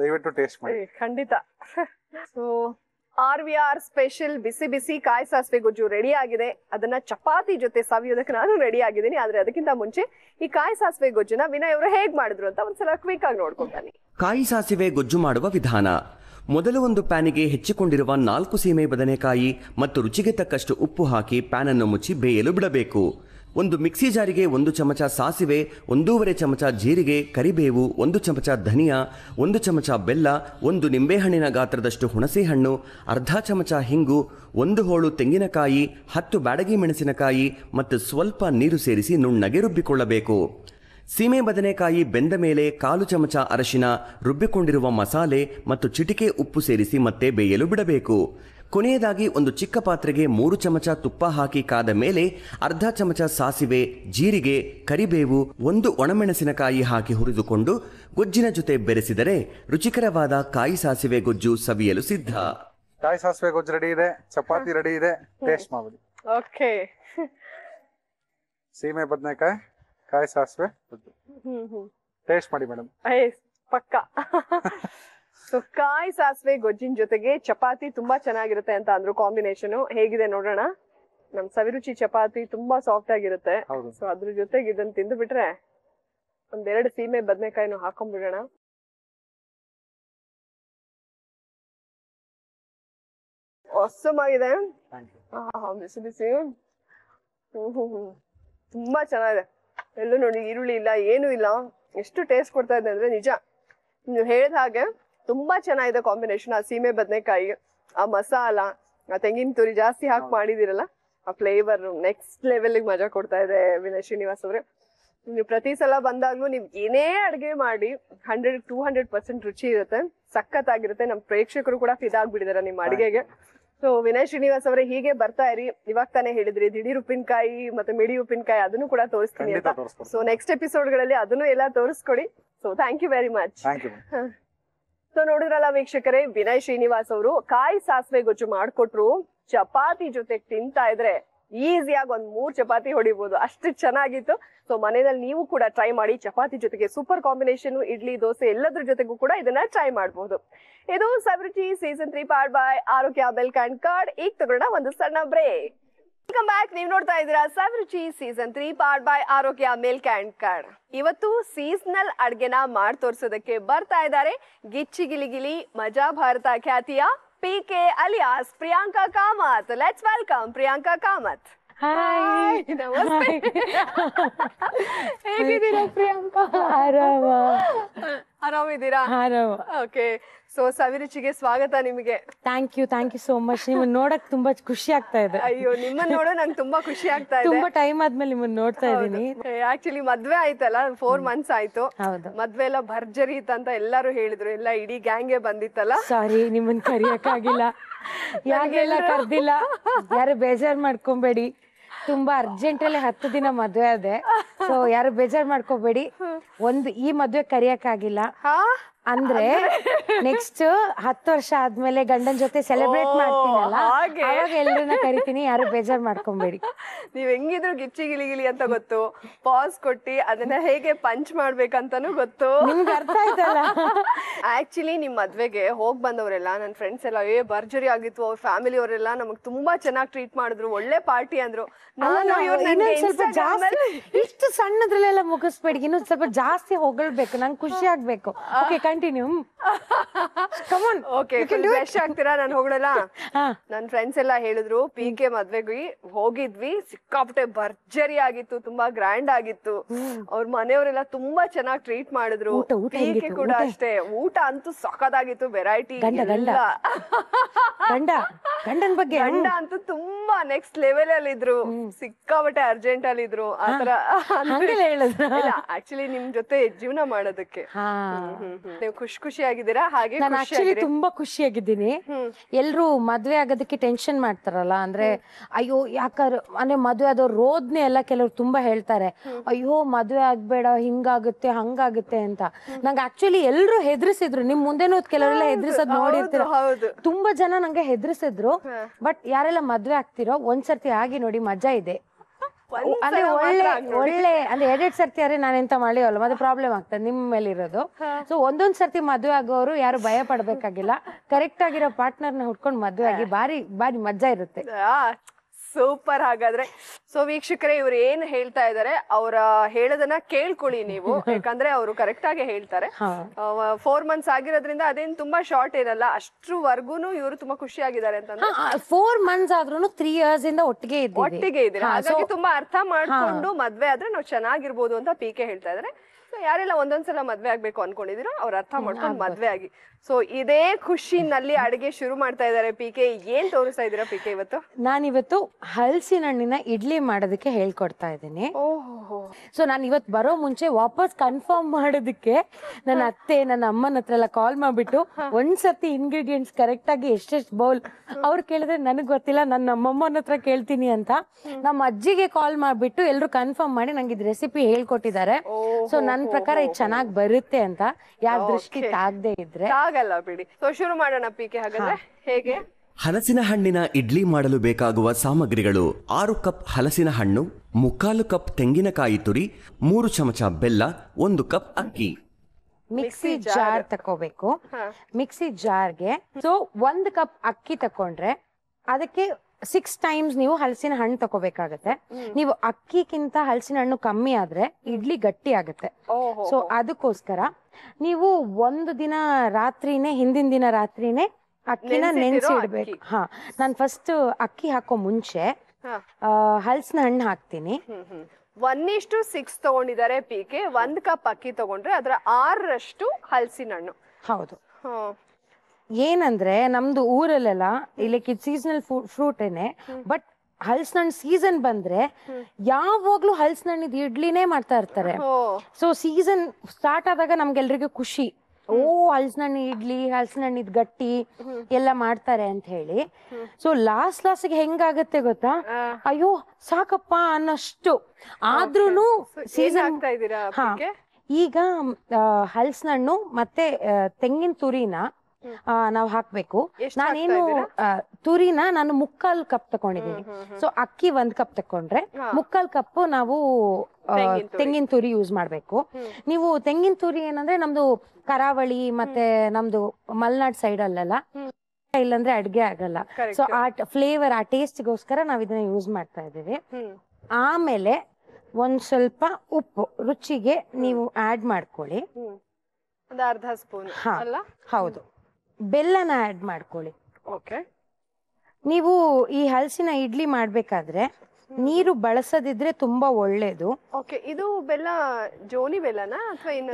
ದಯವಿಟ್ಟು ಟೇಸ್ಟ್ ಮಾಡಿ ಖಂಡಿತ so R V R special ಬಿಸಿ ಬಿಸಿ ಕಾಯಿ ಸಾಸಿವೆ ಗೊಜ್ಜು ರೆಡಿ ಆಗಿದೆ ಅದನ್ನ ಚಪಾತಿ ಜೊತೆ ಸವಿಯೋದಕ್ಕೆ ನಾನು ರೆಡಿ ಆಗಿದ್ದೀನಿ ಆದ್ರೆ ಅದಕ್ಕಿಂತ ಮುಂಚೆ ಈ ಕಾಯಿ ಸಾಸಿವೆ ಗೊಜ್ಜುನ ವಿನಯ್ ಅವರು ಹೇಗ್ ಮಾಡಿದ್ರು ಅಂತ ಒಂದ್ಸಲ ಕ್ವಿಕ್ ಆಗಿ ನೋಡ್ಕೊಂತಾನೆ ಕಾಯಿ ಸಾಸಿವೆ ಗೊಜ್ಜು ಮಾಡುವ ವಿಧಾನ ಮೊದಲ ಒಂದು ಪ್ಯಾನಿಗೆ ಹೆಚ್ಚಿಕೊಂಡಿರುವ ನಾಲ್ಕು ಸೀಮೆ ಬದನೆಕಾಯಿ ಮತ್ತು ರುಚಿಗೆ ತಕ್ಕಷ್ಟು ಉಪ್ಪು ಹಾಕಿ ಪ್ಯಾನನ್ನು ಮುಚ್ಚಿ ಬೇಯಲು ಬಿಡಬೇಕು ಒಂದು ಮಿಕ್ಸಿ ಜಾರಿಗೆ ಒಂದು ಚಮಚ ಸಾಸಿವೆ ಒಂದೂವರೆ ಚಮಚ ಜೀರಿಗೆ ಕರಿಬೇವು ಒಂದು ಚಮಚ ಧನಿಯಾ ಒಂದು ಚಮಚ ಬೆಲ್ಲ ಒಂದು ನಿಂಬೆಹಣ್ಣಿನ ಗಾತ್ರದಷ್ಟು ಹುಣಸೆಹಣ್ಣು ಅರ್ಧ ಚಮಚ ಹಿಂಗು ಒಂದು ಹೋಳು ತೆಂಗಿನಕಾಯಿ ಹತ್ತು ಬ್ಯಾಡಗಿ ಮೆಣಸಿನಕಾಯಿ ಮತ್ತು ಸ್ವಲ್ಪ ನೀರು ಸೇರಿಸಿ ನುಣ್ಣಗೆ ರುಬ್ಬಿಕೊಳ್ಳಬೇಕು ಸೀಮೆ ಬದನೆಕಾಯಿ ಬೆಂದ ಮೇಲೆ ಕಾಲು ಚಮಚ ಅರಶಿನ ರುಬ್ಬಿಕೊಂಡಿರುವ ಮಸಾಲೆ ಮತ್ತು ಚಿಟಿಕೆ ಉಪ್ಪು ಸೇರಿಸಿ ಮತ್ತೆ ಬೇಯಲು ಬಿಡಬೇಕು ಕೊನೆಯದಾಗಿ ಒಂದು ಚಿಕ್ಕ ಪಾತ್ರೆಗೆ ಮೂರು ಚಮಚ ತುಪ್ಪ ಹಾಕಿ ಕಾದ ಮೇಲೆ ಅರ್ಧ ಚಮಚ ಸಾಸಿವೆ ಜೀರಿಗೆ ಕರಿಬೇವು ಒಂದು ಒಣಮೆಣಸಿನಕಾಯಿ ಹಾಕಿ ಹುರಿದುಕೊಂಡು ಗೊಜ್ಜಿನ ಜೊತೆ ಬೆರೆಸಿದರೆ ರುಚಿಕರವಾದ ಕಾಯಿ ಸಾಸಿವೆ ಗೊಜ್ಜು ಸವಿಯಲು ಸಿದ್ಧ ಕಾಯಿ ಸಾಸಿವೆ ಗೊಜ್ಜು ರೆಡಿ ಇದೆ ಚಪಾತಿ ರೆಡಿ ಇದೆ ಸೀಮೆ ಬದನೆಕಾಯಿ ಕಾಯಿ ಸಾಸಿವೆ ಉದ್ದು ಟೇಸ್ಟ್ ಮಾಡಿ ಮೇಡಮ್ ಪಕ್ಕ ಸೊ ಕಾಯಿ ಸಾಸಿವೆ ಗೊಜ್ಜಿನ ಜೊತೆಗೆ ಚಪಾತಿ ತುಂಬಾ ಚೆನ್ನಾಗಿರುತ್ತೆ ಅಂತ ಅಂದ್ರು ಕಾಂಬಿನೇಷನ್ ಹೇಗಿದೆ ನೋಡೋಣ ನಮ್ ಸವಿರುಚಿ ಚಪಾತಿ ತುಂಬಾ ಸಾಫ್ಟ್ ಆಗಿರುತ್ತೆ ಸೊ ಅದ್ರ ಜೊತೆಗೆ ಇದನ್ನ ತಿಂದು ಬಿಟ್ರೆ ಒಂದೆರಡು ಸೀಮೆ ಬದನೆಕಾಯಿನೂ ಹಾಕೊಂಡ್ಬಿಡೋಣ ಹೊಸಮಾಗಿದೆ ಹಾ ಬಿಸಿ ಬಿಸಿ ಹ್ಮ್ ಹ್ಮ್ ತುಂಬಾ ಚೆನ್ನಾಗಿದೆ ಎಲ್ಲೂ ನೋಡಿ ಈರುಳ್ಳಿ ಇಲ್ಲ ಏನೂ ಇಲ್ಲ ಎಷ್ಟು ಟೇಸ್ಟ್ ಕೊಡ್ತಾ ಇದೆ ಅಂದರೆ ನಿಜ ನೀವು ಹೇಳಿದ ಹಾಗೆ ತುಂಬ ಚೆನ್ನಾಗಿದೆ ಕಾಂಬಿನೇಷನ್ ಆ ಸೀಮೆ ಬದನೆಕಾಯಿ ಆ ಮಸಾಲ ಆ ತೆಂಗಿನ ತುರಿ ಜಾಸ್ತಿ ಹಾಕಿ ಮಾಡಿದಿರಲ್ಲ ಆ ಫ್ಲೇವರ್ ನೆಕ್ಸ್ಟ್ ಲೆವೆಲ್ಗೆ ಮಜಾ ಕೊಡ್ತಾ ಇದೆ ವಿನಯ್ ಶ್ರೀನಿವಾಸ್ ಅವರೇ ನೀವು ಪ್ರತಿ ಸಲ ಬಂದಾಗ್ಲೂ ನೀವು ಏನೇ ಅಡುಗೆ ಮಾಡಿ ಹಂಡ್ರೆಡ್ ಟೂ ಹಂಡ್ರೆಡ್ ಪರ್ಸೆಂಟ್ ರುಚಿ ಇರುತ್ತೆ ಸಖತ್ತಾಗಿರುತ್ತೆ ನಮ್ಮ ಪ್ರೇಕ್ಷಕರು ಕೂಡ ಫಿದಾಗ್ಬಿಟ್ಟಿದ್ದಾರೆ ನಿಮ್ಮ ಅಡುಗೆಗೆ ಸೊ ವಿನಯ್ ಶ್ರೀನಿವಾಸ್ ಅವರೇ ಹೀಗೆ ಬರ್ತಾ ಇರಿ ಇವಾಗ ತಾನೇ ಹೇಳಿದ್ರಿ ದಿಢೀರ್ ಉಪ್ಪಿನಕಾಯಿ ಮತ್ತೆ ಮಿಡಿ ಉಪ್ಪಿನಕಾಯಿ ಅದನ್ನು ಕೂಡ ತೋರಿಸ್ತೀನಿ ಅಂತ ಸೊ ನೆಕ್ಸ್ಟ್ ಎಪಿಸೋಡ್ ಗಳಲ್ಲಿ ಅದನ್ನು ಎಲ್ಲ ತೋರಿಸ್ಕೊಡಿ so thank you very much so ನೋಡಿದ್ರಲ್ಲ ವೀಕ್ಷಕರೇ ವಿನಯ್ ಶ್ರೀನಿವಾಸ್ ಅವರು ಕಾಯಿ ಸಾಸಿವೆ ಗೊಜ್ಜು ಮಾಡ್ಕೊಟ್ರು ಚಪಾತಿ ಜೊತೆ ತಿಂತಾ ಇದ್ರೆ ಈಸಿಯಾಗಿ ಒಂದು ಮೂರು ಚಪಾತಿ ಹೊಡಿಬೋದು ಅಷ್ಟು ಚೆನ್ನಾಗಿತ್ತು ಸೊ ಮನೆಯಲ್ಲಿ ನೀವು ಕೂಡ ಟ್ರೈ ಮಾಡಿ ಚಪಾತಿ ಜೊತೆಗೆ ಸೂಪರ್ ಕಾಂಬಿನೇಷನ್ ಇಡ್ಲಿ ದೋಸೆ ಎಲ್ಲದ್ರ ಜೊತೆಗೂ ಕೂಡ ಇದನ್ನ ಟ್ರೈ ಮಾಡಬಹುದು ಇದು celebrity season three part by Arogya milk and curd ಈಗ ತಗೊಳ್ಳೋಣ ಒಂದು ಸಣ್ಣ ಬ್ರೇಕ್ ವೆಲ್ಕಮ್ ಬ್ಯಾಕ್ ನೀವು ನೋಡ್ತಾ ಇದ್ದೀರಾ Saviruchi season three part by Arogya milk and curd ಇವತ್ತು ಸೀಸನಲ್ ಅಡ್ಗೆನ ಮಾಡಿ ತೋರಿಸೋದಕ್ಕೆ ಬರ್ತಾ ಇದ್ದಾರೆ ಗಿಚ್ಚಿ ಗಿಲಿಗಿಲಿ ಮಜಾ ಭಾರತ ಖ್ಯಾತಿಯ PK alias Priyanka Kamath. Let's welcome Priyanka Kamath. Hi Priyanka ಆರಾಮ ಓಕೆ ಸೊ ಸವಿರುಚಿಗೆ ಸ್ವಾಗತ ನಿಮಗೆ thank you thank you so much ನಿಮ್ಮನ್ನ ನೋಡಕ್ ತುಂಬಾ ಖುಷಿ ಆಗ್ತಾ ಇದೆ ಅಯ್ಯೋ ನಿಮ್ಮನ್ನ ನೋಡೋ ನಂಗೆ ತುಂಬಾ ಖುಷಿ ಆಗ್ತಾ ಇದೆ ತುಂಬಾ ಟೈಮ್ ಆದ್ಮೇಲೆ ನಿಮ್ಮನ್ನ ನೋಡ್ತಾ ಇದ್ದೀನಿ ಆಕ್ಚುಲಿ ಮದ್ವೆ ಆಯ್ತಲ್ಲ ಫೋರ್ ಮಂತ್ಸ್ ಆಯ್ತು ಮದ್ವೆ ಎಲ್ಲ ಭರ್ಜರಿ ಇತ್ತಂತ ಎಲ್ಲರೂ ಹೇಳಿದ್ರು ಎಲ್ಲ ಇಡೀ ಗ್ಯಾಂಗೆ ಬಂದಿತ್ತಲ್ಲ ಸಾರಿ ನಿಮ್ಮನ್ನ ಕರಿಯಕ್ಕಾಗಿಲ್ಲ ಯಾಕೆಲ್ಲ ಕರ್ದಿಲ್ಲ ಯಾರು ಬೇಜಾರ್ ಮಾಡ್ಕೊಬೇಡಿ ತುಂಬಾ ಅರ್ಜೆಂಟ್ ಅಲ್ಲಿ ಹತ್ತು ದಿನ ಮದ್ವೆ ಅದೇ ಸೊ ಯಾರು ಬೇಜಾರ್ ಮಾಡ್ಕೋಬೇಡಿ ಒಂದು ಈ ಮದ್ವೆ ಆಗಿಲ್ಲ ಅಂದ್ರೆ ನೆಕ್ಸ್ಟ್ ಹತ್ತು ವರ್ಷ ಆದ್ಮೇಲೆ ಗಂಡನ್ ಜೊತೆ ಸೆಲೆಬ್ರೇಟ್ ಮಾಡ್ತೀನಿ ಕರಿತೀನಿ ಯಾರು ಬೇಜಾರ್ ಮಾಡ್ಕೊಂಬೇಡಿ ನೀವ್ ಹೆಂಗಿದ್ರು ಗಿಚ್ಚಿ ಗಿಳಿಗಿಳಿ ಅಂತ ಗೊತ್ತು ಪಾಸ್ ಕೊಟ್ಟಿ ಅದನ್ನ ಹೇಗೆ ಪಂಚ್ ಮಾಡ್ಬೇಕಂತಾನು ಗೊತ್ತು ನಿಮ್ಗೆ ಅರ್ಥ ಆಯ್ತಲ್ಲ ಆಕ್ಚುಲಿ ನಿಮ್ ಮದ್ವೆಗೆ ಹೋಗ್ ಬಂದವರೆಲ್ಲ ನನ್ನ ಫ್ರೆಂಡ್ಸ್ ಎಲ್ಲ ಏ ಭರ್ಜರಿ ಆಗಿತ್ತು ಅವ್ರ ಫ್ಯಾಮಿಲಿ ಅವರೆಲ್ಲ ನಮಗ್ ತುಂಬಾ ಚೆನ್ನಾಗಿ ಟ್ರೀಟ್ ಮಾಡಿದ್ರು ಒಳ್ಳೆ ಪಾರ್ಟಿ ಅಂದ್ರು ಇಷ್ಟು ಸಣ್ಣದ್ರಲ್ಲೆಲ್ಲ ಮುಗಿಸ್ಬೇಡಿ ಇನ್ನೊಂದ್ ಸ್ವಲ್ಪ ಜಾಸ್ತಿ ಹೊಗಳ್ಬೇಕು ನಂಗೆ ಖುಷಿ ಆಗ್ಬೇಕು ಪ್ಲಾಂಟಿನಿಯಂ ಕಮ್ ಆನ್ ಓಕೆ ಆಗ್ತೀರಾ ನಾನು ಹಾ ನನ್ನ ಫ್ರೆಂಡ್ಸ್ ಎಲ್ಲ ಹೇಳಿದ್ರು ಪಿ ಕೆ ಮದ್ವೆಗೆ ಹೋಗಿದ್ವಿ ಸಿಕ್ಕಾಪಟ್ಟೆ ಭರ್ಜರಿ ಆಗಿತ್ತು ತುಂಬಾ ಗ್ರ್ಯಾಂಡ್ ಆಗಿತ್ತು ಅವ್ರ ಮನೆಯವರೆಲ್ಲ ತುಂಬಾ ಚೆನ್ನಾಗಿ ಟ್ರೀಟ್ ಮಾಡಿದ್ರು ಪಿ ಕೆ ಕೂಡ ಅಷ್ಟೇ ಊಟ ಅಂತೂ ಸಖತ್ತಾಗಿತ್ತು ವೆರೈಟಿ ಗಂಡ ಗಂಡನ್ ಬಗ್ಗೆ ಗಂಡ ಅಂತೂ ತುಂಬಾ ನೆಕ್ಸ್ಟ್ ಲೆವೆಲ್ ಅಲ್ಲಿ ಇದ್ರು ಸಿಕ್ಕಾಪಟ್ಟೆ ಅರ್ಜೆಂಟ್ ಅಲ್ಲಿ ಇದ್ರು ಆತರ ಆಕ್ಚುಲಿ ನಿಮ್ ಜೊತೆ ಜೀವನ ಮಾಡೋದಕ್ಕೆ ನೀವು ಖುಷಿ ಹಾಗೆ ಆಕ್ಚುಲಿ ತುಂಬಾ ಖುಷಿಯಾಗಿದ್ದೀನಿ ಎಲ್ಲರೂ ಎಲ್ರು ಮದ್ವೆ ಆಗೋದಕ್ಕೆ ಟೆನ್ಷನ್ ಮಾಡ್ತಾರಲ್ಲ ಅಂದ್ರೆ ಅಯ್ಯೋ ಯಾಕಾರ ಅಂದ್ರೆ ಮದ್ವೆ ಆದವ್ರು ರೋದ್ನೆ ಎಲ್ಲ ಕೆಲವ್ರು ತುಂಬಾ ಹೇಳ್ತಾರೆ ಅಯ್ಯೋ ಮದ್ವೆ ಆಗ್ಬೇಡ ಹಿಂಗಾಗುತ್ತೆ ಹಂಗಾಗುತ್ತೆ ಅಂತ ನಂಗೆ ಆಕ್ಚುಲಿ ಎಲ್ರು ಹೆದ್ರಿಸಿದ್ರು ನಿಮ್ ಮುಂದೆನೂ ಕೆಲವರೆಲ್ಲ ಹೆದ್ರಿಸೋದ್ ನೋಡಿರ್ತೀರ ತುಂಬಾ ಜನ ನಂಗೆ ಹೆದ್ರಿಸಿದ್ರು ಬಟ್ ಯಾರೆಲ್ಲ ಮದ್ವೆ ಆಗ್ತಿರೋ ಒಂದ್ಸರ್ತಿ ಆಗಿ ನೋಡಿ ಮಜಾ ಇದೆ ಅಂದ್ರೆ ಒಳ್ಳೆ ಒಳ್ಳೆ ಅಂದ್ರೆ ಎಡೆಡ್ ಸರ್ತಿ ಆದ್ರೆ ನಾನು ಎಂತ ಮಾಡಿವಲ್ಲ ಮತ್ತೆ ಪ್ರಾಬ್ಲಮ್ ಆಗ್ತದೆ ನಿಮ್ಮ ಮೇಲೆ ಇರೋದು ಸೊ ಒಂದೊಂದ್ ಸರ್ತಿ ಮದುವೆ ಆಗೋರು ಯಾರು ಭಯ ಪಡ್ಬೇಕಾಗಿಲ್ಲ ಕರೆಕ್ಟ್ ಆಗಿರೋ ಪಾರ್ಟ್ನರ್ನ ಹುಡ್ಕೊಂಡು ಮದುವೆ ಆಗಿ ಬಾರಿ ಬಾರಿ ಮಜಾ ಇರುತ್ತೆ ಸೂಪರ್ ಹಾಗಾದ್ರೆ ಸೊ ವೀಕ್ಷಕರೇ ಇವ್ರು ಏನ್ ಹೇಳ್ತಾ ಇದಾರೆ ಅವರ ಹೇಳೋದನ್ನ ಕೇಳ್ಕೊಳ್ಳಿ ನೀವು ಯಾಕಂದ್ರೆ ಅವರು ಕರೆಕ್ಟ್ ಆಗಿ ಹೇಳ್ತಾರೆ ಫೋರ್ ಮಂತ್ಸ್ ಆಗಿರೋದ್ರಿಂದ ಅದೇನ್ ತುಂಬಾ ಶಾರ್ಟ್ ಇರಲ್ಲ ಅಷ್ಟ್ರವರ್ಗುನು ಇವರು ತುಂಬಾ ಖುಷಿ ಆಗಿದ್ದಾರೆ ಅಂತಂದ್ರೆ ಫೋರ್ ಮಂತ್ಸ್ ಆದ್ರೂ ತ್ರೀ ಇಯರ್ಸ್ ಇಂದ ಒಟ್ಟಿಗೆ ಒಟ್ಟಿಗೆ ಇದ್ರೆ ಹಾಗಾಗಿ ತುಂಬಾ ಅರ್ಥ ಮಾಡ್ಕೊಂಡು ಮದ್ವೆ ಆದ್ರೆ ನಾವು ಚೆನ್ನಾಗಿರ್ಬೋದು ಅಂತ ಪಿ ಕೆ ಹೇಳ್ತಾ ಇದಾರೆ ಯಾರೆಲ್ಲ ಒಂದೊಂದ್ಸಲ ಮದ್ವೆ ಆಗ್ಬೇಕು ಅನ್ಕೊಂಡಿದಿರೋ ಅವ್ರು ಅರ್ಥ ಮಾಡ್ಕೊಂಡು ಮದ್ವೆ ಆಗಿ ಸೊ ಇದೇ ಖುಷಿನಲ್ಲಿ ಅಡುಗೆ ಶುರು ಮಾಡ್ತಾ ಇದ್ದಾರೆ ಪಿ ಕೆ ಏನ್ ತೋರಿಸ್ತಾ ಇದೀರಾ ಪಿ ಕೆ ಇವತ್ತು ನಾನಿವತ್ತು ಹಲಸಿನ ಹಣ್ಣಿನ ಇಡ್ಲಿ ಮಾಡೋದಕ್ಕೆ ಹೇಳ್ಕೊಡ್ತಾ ಇದ್ದೀನಿ ಸೊ ನಾನು ಇವತ್ತು ಬರೋ ಮುಂಚೆ ವಾಪಸ್ ಕನ್ಫರ್ಮ್ ಮಾಡೋದಕ್ಕೆ ನನ್ನ ಅತ್ತೆ ನನ್ನ ಅಮ್ಮನ ಹತ್ರ ಎಲ್ಲ ಕಾಲ್ ಮಾಡ್ಬಿಟ್ಟು ಒಂದ್ಸತಿ ಇಂಗ್ರೀಡಿಯೆಂಟ್ಸ್ ಕರೆಕ್ಟ್ ಆಗಿ ಎಷ್ಟೆಷ್ಟು ಬೌಲ್ ಅವ್ರು ಕೇಳಿದ್ರೆ ನನಗೆ ಗೊತ್ತಿಲ್ಲ ನನ್ನ ಅಮ್ಮಮ್ಮನ ಹತ್ರ ಕೇಳ್ತೀನಿ ಅಂತ ನಮ್ಮ ಅಜ್ಜಿಗೆ ಕಾಲ್ ಮಾಡಿಬಿಟ್ಟು ಎಲ್ಲರೂ ಕನ್ಫರ್ಮ್ ಮಾಡಿ ನಂಗೆ ಇದು ರೆಸಿಪಿ ಹೇಳ್ಕೊಟ್ಟಿದ್ದಾರೆ ಸೊ ನನ್ನ ಪ್ರಕಾರ ಇದು ಚೆನ್ನಾಗಿ ಬರುತ್ತೆ ಅಂತ ಯಾವ ದೃಷ್ಟಿ ತಾಗದೆ ಇದ್ರೆ ಆಗಲ್ಲ ಬಿಡಿ ಸೊ ಶುರು ಮಾಡೋಣ ಪೀಕೆ ಹಾಗಾದ್ರೆ ಹೇಗೆ ಹಲಸಿನ ಹಣ್ಣಿನ ಇಡ್ಲಿ ಮಾಡಲು ಬೇಕಾಗುವ ಸಾಮಗ್ರಿಗಳು ಆರು ಕಪ್ ಹಲಸಿನ ಹಣ್ಣು ಮುಕ್ಕಾಲು ಕಪ್ ತೆಂಗಿನಕಾಯಿ ತುರಿ ಮೂರು ಚಮಚ ಬೆಲ್ಲ ಒಂದು ಕಪ್ ಅಕ್ಕಿ ಮಿಕ್ಸಿ ಜಾರ್ ತಕೋಬೇಕು ಮಿಕ್ಸಿ ಜಾರ್ಗೆ ಸೊ ಒಂದ್ ಕಪ್ ಅಕ್ಕಿ ತಕೊಂಡ್ರೆ ಅದಕ್ಕೆ ಸಿಕ್ಸ್ ಟೈಮ್ಸ್ ನೀವು ಹಲಸಿನ ಹಣ್ಣು ತಗೋಬೇಕಾಗತ್ತೆ ನೀವು ಅಕ್ಕಿಗಿಂತ ಹಲಸಿನ ಹಣ್ಣು ಕಮ್ಮಿ ಆದ್ರೆ ಇಡ್ಲಿ ಗಟ್ಟಿ ಆಗುತ್ತೆ ಸೊ ಅದಕ್ಕೋಸ್ಕರ ನೀವು ಒಂದು ದಿನ ರಾತ್ರಿನೇ ಹಿಂದಿನ ದಿನ ರಾತ್ರಿನೇ ಅಕ್ಕಿನ ನೆನ್ಸಿ ಇಡ್ಬೇಕು ಹಾ ನಾನು ಫಸ್ಟ್ ಅಕ್ಕಿ ಹಾಕೋ ಮುಂಚೆ ಹಲಸಿನ ಹಣ್ಣು ಹಾಕ್ತೀನಿ ಒನ್ ಇಷ್ಟು ಸಿಕ್ಸ್ ತಗೊಂಡಿದ್ದಾರೆ ಪೀಕೆ ಒಂದ್ ಕಪ್ ಅಕ್ಕಿ ತಗೊಂಡ್ರೆ ಅದರ ಆರರಷ್ಟು ಹಲಸಿನ ಹಣ್ಣು ಹೌದು ಏನಂದ್ರೆ ನಮ್ದು ಊರಲ್ಲೆಲ್ಲ ಇಲ್ಲಿ ಸೀಸನಲ್ ಫ್ರೂಟ್ ಏನೆ ಬಟ್ ಹಲ್ಸಣ್ಣ ಸೀಸನ್ ಬಂದ್ರೆ ಯಾವಾಗ್ಲೂ ಹಲ್ಸಣ್ಣದ ಇಡ್ಲಿನೇ ಮಾಡ್ತಾ ಇರ್ತಾರೆ ಸೊ ಸೀಸನ್ ಸ್ಟಾರ್ಟ್ ಆದಾಗ ನಮ್ಗೆಲ್ರಿಗೂ ಖುಷಿ ಓ ಹಲ್ಸಣ್ಣ ಇಡ್ಲಿ ಹಲ್ಸಣ್ಣಿದ್ ಗಟ್ಟಿ ಎಲ್ಲ ಮಾಡ್ತಾರೆ ಅಂತ ಹೇಳಿ ಸೊ ಲಾಸ್ಟ್ ಲಾಸ್ಟ್ಗೆ ಹೆಂಗಾಗತ್ತೆ ಗೊತ್ತಾ ಅಯ್ಯೋ ಸಾಕಪ್ಪ ಅನ್ನಷ್ಟು ಆದ್ರೂನು ಸೀಸನ್ ಈಗ ಹಲ್ಸಣ್ಣು ಮತ್ತೆ ತೆಂಗಿನ ತುರಿನ ನಾವು ಹಾಕ್ಬೇಕು ನಾನೇನು ತುರಿನ ನಾನು ಮುಕ್ಕಾಲ್ ಕಪ್ ತಕೊಂಡಿದ್ದೀನಿ ಸೊ ಅಕ್ಕಿ ಒಂದ್ ಕಪ್ ತಕೊಂಡ್ರೆ ಮುಕ್ಕಾಲ್ ಕಪ್ ನಾವು ತೆಂಗಿನ ತುರಿ ಯೂಸ್ ಮಾಡ್ಬೇಕು ನೀವು ತೆಂಗಿನ ತುರಿ ಏನಂದ್ರೆ ನಮ್ದು ಕರಾವಳಿ ಮತ್ತೆ ನಮ್ದು ಮಲ್ನಾಡ್ ಸೈಡ್ ಅಲ್ಲೆಲ್ಲ ಇಲ್ಲಂದ್ರೆ ಅಡ್ಗೆ ಆಗಲ್ಲ ಸೊ ಆ ಫ್ಲೇವರ್ ಆ ಟೇಸ್ಟ್ಗೋಸ್ಕರ ನಾವ್ ಇದನ್ನ ಯೂಸ್ ಮಾಡ್ತಾ ಇದೀವಿ ಆಮೇಲೆ ಒಂದ್ ಸ್ವಲ್ಪ ಉಪ್ಪು ರುಚಿಗೆ ನೀವು ಆಡ್ ಮಾಡ್ಕೊಳ್ಳಿ ಅರ್ಧ ಸ್ಪೂನ್ ಹೌದು ಬೆಲ್ಲನ ಆ್ಯಡ್ ಮಾಡ್ಕೊಳ್ಳಿ ಓಕೆ ನೀವು ಈ ಹಲಸಿನ ಇಡ್ಲಿ ಮಾಡಬೇಕಾದ್ರೆ ನೀರು ಬಳಸದಿದ್ರೆ ತುಂಬಾ ಒಳ್ಳೇದು ಇದು ಬೆಲ್ಲ ಜೋನಿ ಬೆಲ್ಲನಾ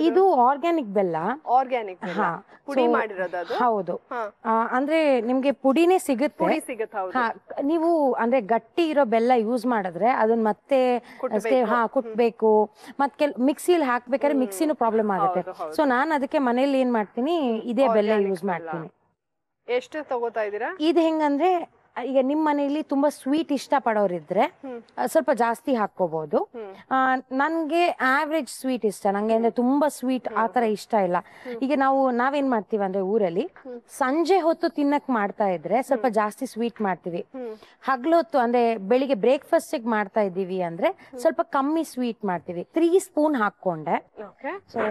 ಇದು ಆರ್ಗ್ಯಾನಿಕ್ ಬೆಲ್ಲ ಆರ್ಗ್ಯಾನಿಕ್ ಹಾ ಪುಡಿ ಮಾಡಿರೋದು ಹೌದು ಆ, ಅಂದ್ರೆ ನಿಮ್ಗೆ ಪುಡಿನೇ ಸಿಗುತ್ತೆ ನೀವು ಅಂದ್ರೆ ಗಟ್ಟಿ ಇರೋ ಬೆಲ್ಲ ಯೂಸ್ ಮಾಡಿದ್ರೆ ಅದನ್ನ ಮತ್ತೆ ಹಾ ಕುಟ್ಬೇಕು ಮತ್ ಕೆಲ್ ಮಿಕ್ಸಿಲ್ ಹಾಕ್ಬೇಕಾದ್ರೆ ಮಿಕ್ಸಿನು ಮಿಕ್ಸಿನೂ ಪ್ರಾಬ್ಲಮ್ ಆಗುತ್ತೆ ಸೊ ನಾನು ಅದಕ್ಕೆ ಮನೇಲಿ ಏನ್ ಮಾಡ್ತೀನಿ ಇದೇ ಬೆಲ್ಲ ಯೂಸ್ ಮಾಡ್ತೀನಿ ಎಷ್ಟು ತಗೋತಾ ಇದೀರಾ ಇದು ಹೆಂಗಂದ್ರೆ ಈಗ ನಿಮ್ಮ ಮನೆಯಲ್ಲಿ ತುಂಬಾ ಸ್ವೀಟ್ ಇಷ್ಟ ಪಡೋರಿದ್ರೆ ಸ್ವಲ್ಪ ಜಾಸ್ತಿ ಹಾಕೋಬಹುದು ನನಗೆ ಆವ್ರೇಜ್ ಸ್ವೀಟ್ ಇಷ್ಟ ನಂಗೆ ಅಂದ್ರೆ ತುಂಬಾ ಸ್ವೀಟ್ ಆ ತರ ಇಷ್ಟ ಇಲ್ಲ ಈಗ ನಾವು ನಾವೇನ್ ಮಾಡ್ತೀವಿ ಅಂದ್ರೆ ಊರಲ್ಲಿ ಸಂಜೆ ಹೊತ್ತು ತಿನ್ನಕ್ ಮಾಡ್ತಾ ಇದ್ರೆ ಸ್ವಲ್ಪ ಜಾಸ್ತಿ ಸ್ವೀಟ್ ಮಾಡ್ತೀವಿ ಹೊತ್ತು ಅಂದ್ರೆ ಬೆಳಿಗ್ಗೆ ಬ್ರೇಕ್ಫಾಸ್ಟ್ ಮಾಡ್ತಾ ಇದೀವಿ ಅಂದ್ರೆ ಸ್ವಲ್ಪ ಕಮ್ಮಿ ಸ್ವೀಟ್ ಮಾಡ್ತೀವಿ ತ್ರೀ ಸ್ಪೂನ್ ಹಾಕೊಂಡೆ ಸೊ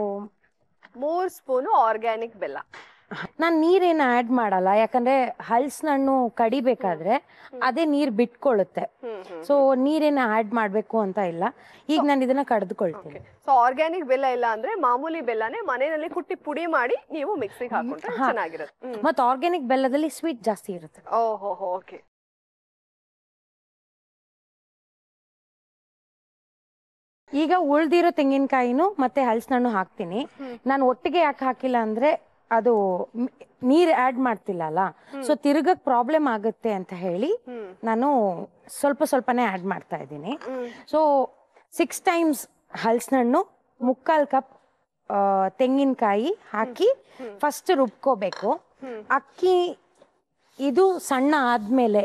ಮೂರ್ ಸ್ಪೂನ್ ಆರ್ಗ್ಯಾನಿಕ್ ಬೆಲ್ಲ ನಾನು ನೀರೇನ ಆಡ್ ಮಾಡಲ್ಲ ಯಾಕಂದ್ರೆ ಹಲ್ಸಣ್ಣು ಕಡಿಬೇಕಾದ್ರೆ ಅದೇ ನೀರ್ ಬಿಟ್ಕೊಳ್ಳುತ್ತೆ ಸೊ ನೀರೇನ ಆಡ್ ಮಾಡ್ಬೇಕು ಅಂತ ಇಲ್ಲ ಈಗ ನಾನು ಇದನ್ನ ಕಡ್ದುಕೊಳ್ತೀನಿ ಸೊ ಆರ್ಗ್ಯಾನಿಕ್ ಬೆಲ್ಲ ಇಲ್ಲ ಅಂದ್ರೆ ಮಾಮೂಲಿ ಬೆಲ್ಲನೇ ಮನೆಯಲ್ಲಿ ಕುಟ್ಟಿ ಪುಡಿ ಮಾಡಿ ನೀವು ಮಿಕ್ಸಿಗೆ ಹಾಕೊಂಡ್ರೆ ಚೆನ್ನಾಗಿರುತ್ತೆ ಮತ್ತೆ ಆರ್ಗ್ಯಾನಿಕ್ ಬೆಲ್ಲದಲ್ಲಿ ಸ್ವೀಟ್ ಜಾಸ್ತಿ ಇರುತ್ತೆ ಓಹೋ ಓಕೆ ಈಗ ಉಳ್ದಿರೋ ತೆಂಗಿನಕಾಯಿನೂ ಮತ್ತೆ ಹಲಸಿನಣ್ಣು ಹಾಕ್ತೀನಿ ನಾನು ಒಟ್ಟಿಗೆ ಯಾಕೆ ಹಾಕಿಲ್ಲ ಅಂದ್ರೆ ಅದು ನೀರ್ ಆಡ್ ಮಾಡ್ತಿಲ್ಲ ಸೊ ತಿರ್ಗಕ್ ಪ್ರಾಬ್ಲಮ್ ಆಗುತ್ತೆ ಅಂತ ಹೇಳಿ ನಾನು ಸ್ವಲ್ಪ ಸ್ವಲ್ಪನೇ ಆಡ್ ಮಾಡ್ತಾ ಇದ್ದೀನಿ ಸೊ ಸಿಕ್ಸ್ ಟೈಮ್ಸ್ ಹಲ್ಸಣ್ಣು ಮುಕ್ಕಾಲ್ ಕಪ್ ತೆಂಗಿನಕಾಯಿ ಹಾಕಿ ಫಸ್ಟ್ ರುಬ್ಕೋಬೇಕು ಅಕ್ಕಿ ಇದು ಸಣ್ಣ ಆದ್ಮೇಲೆ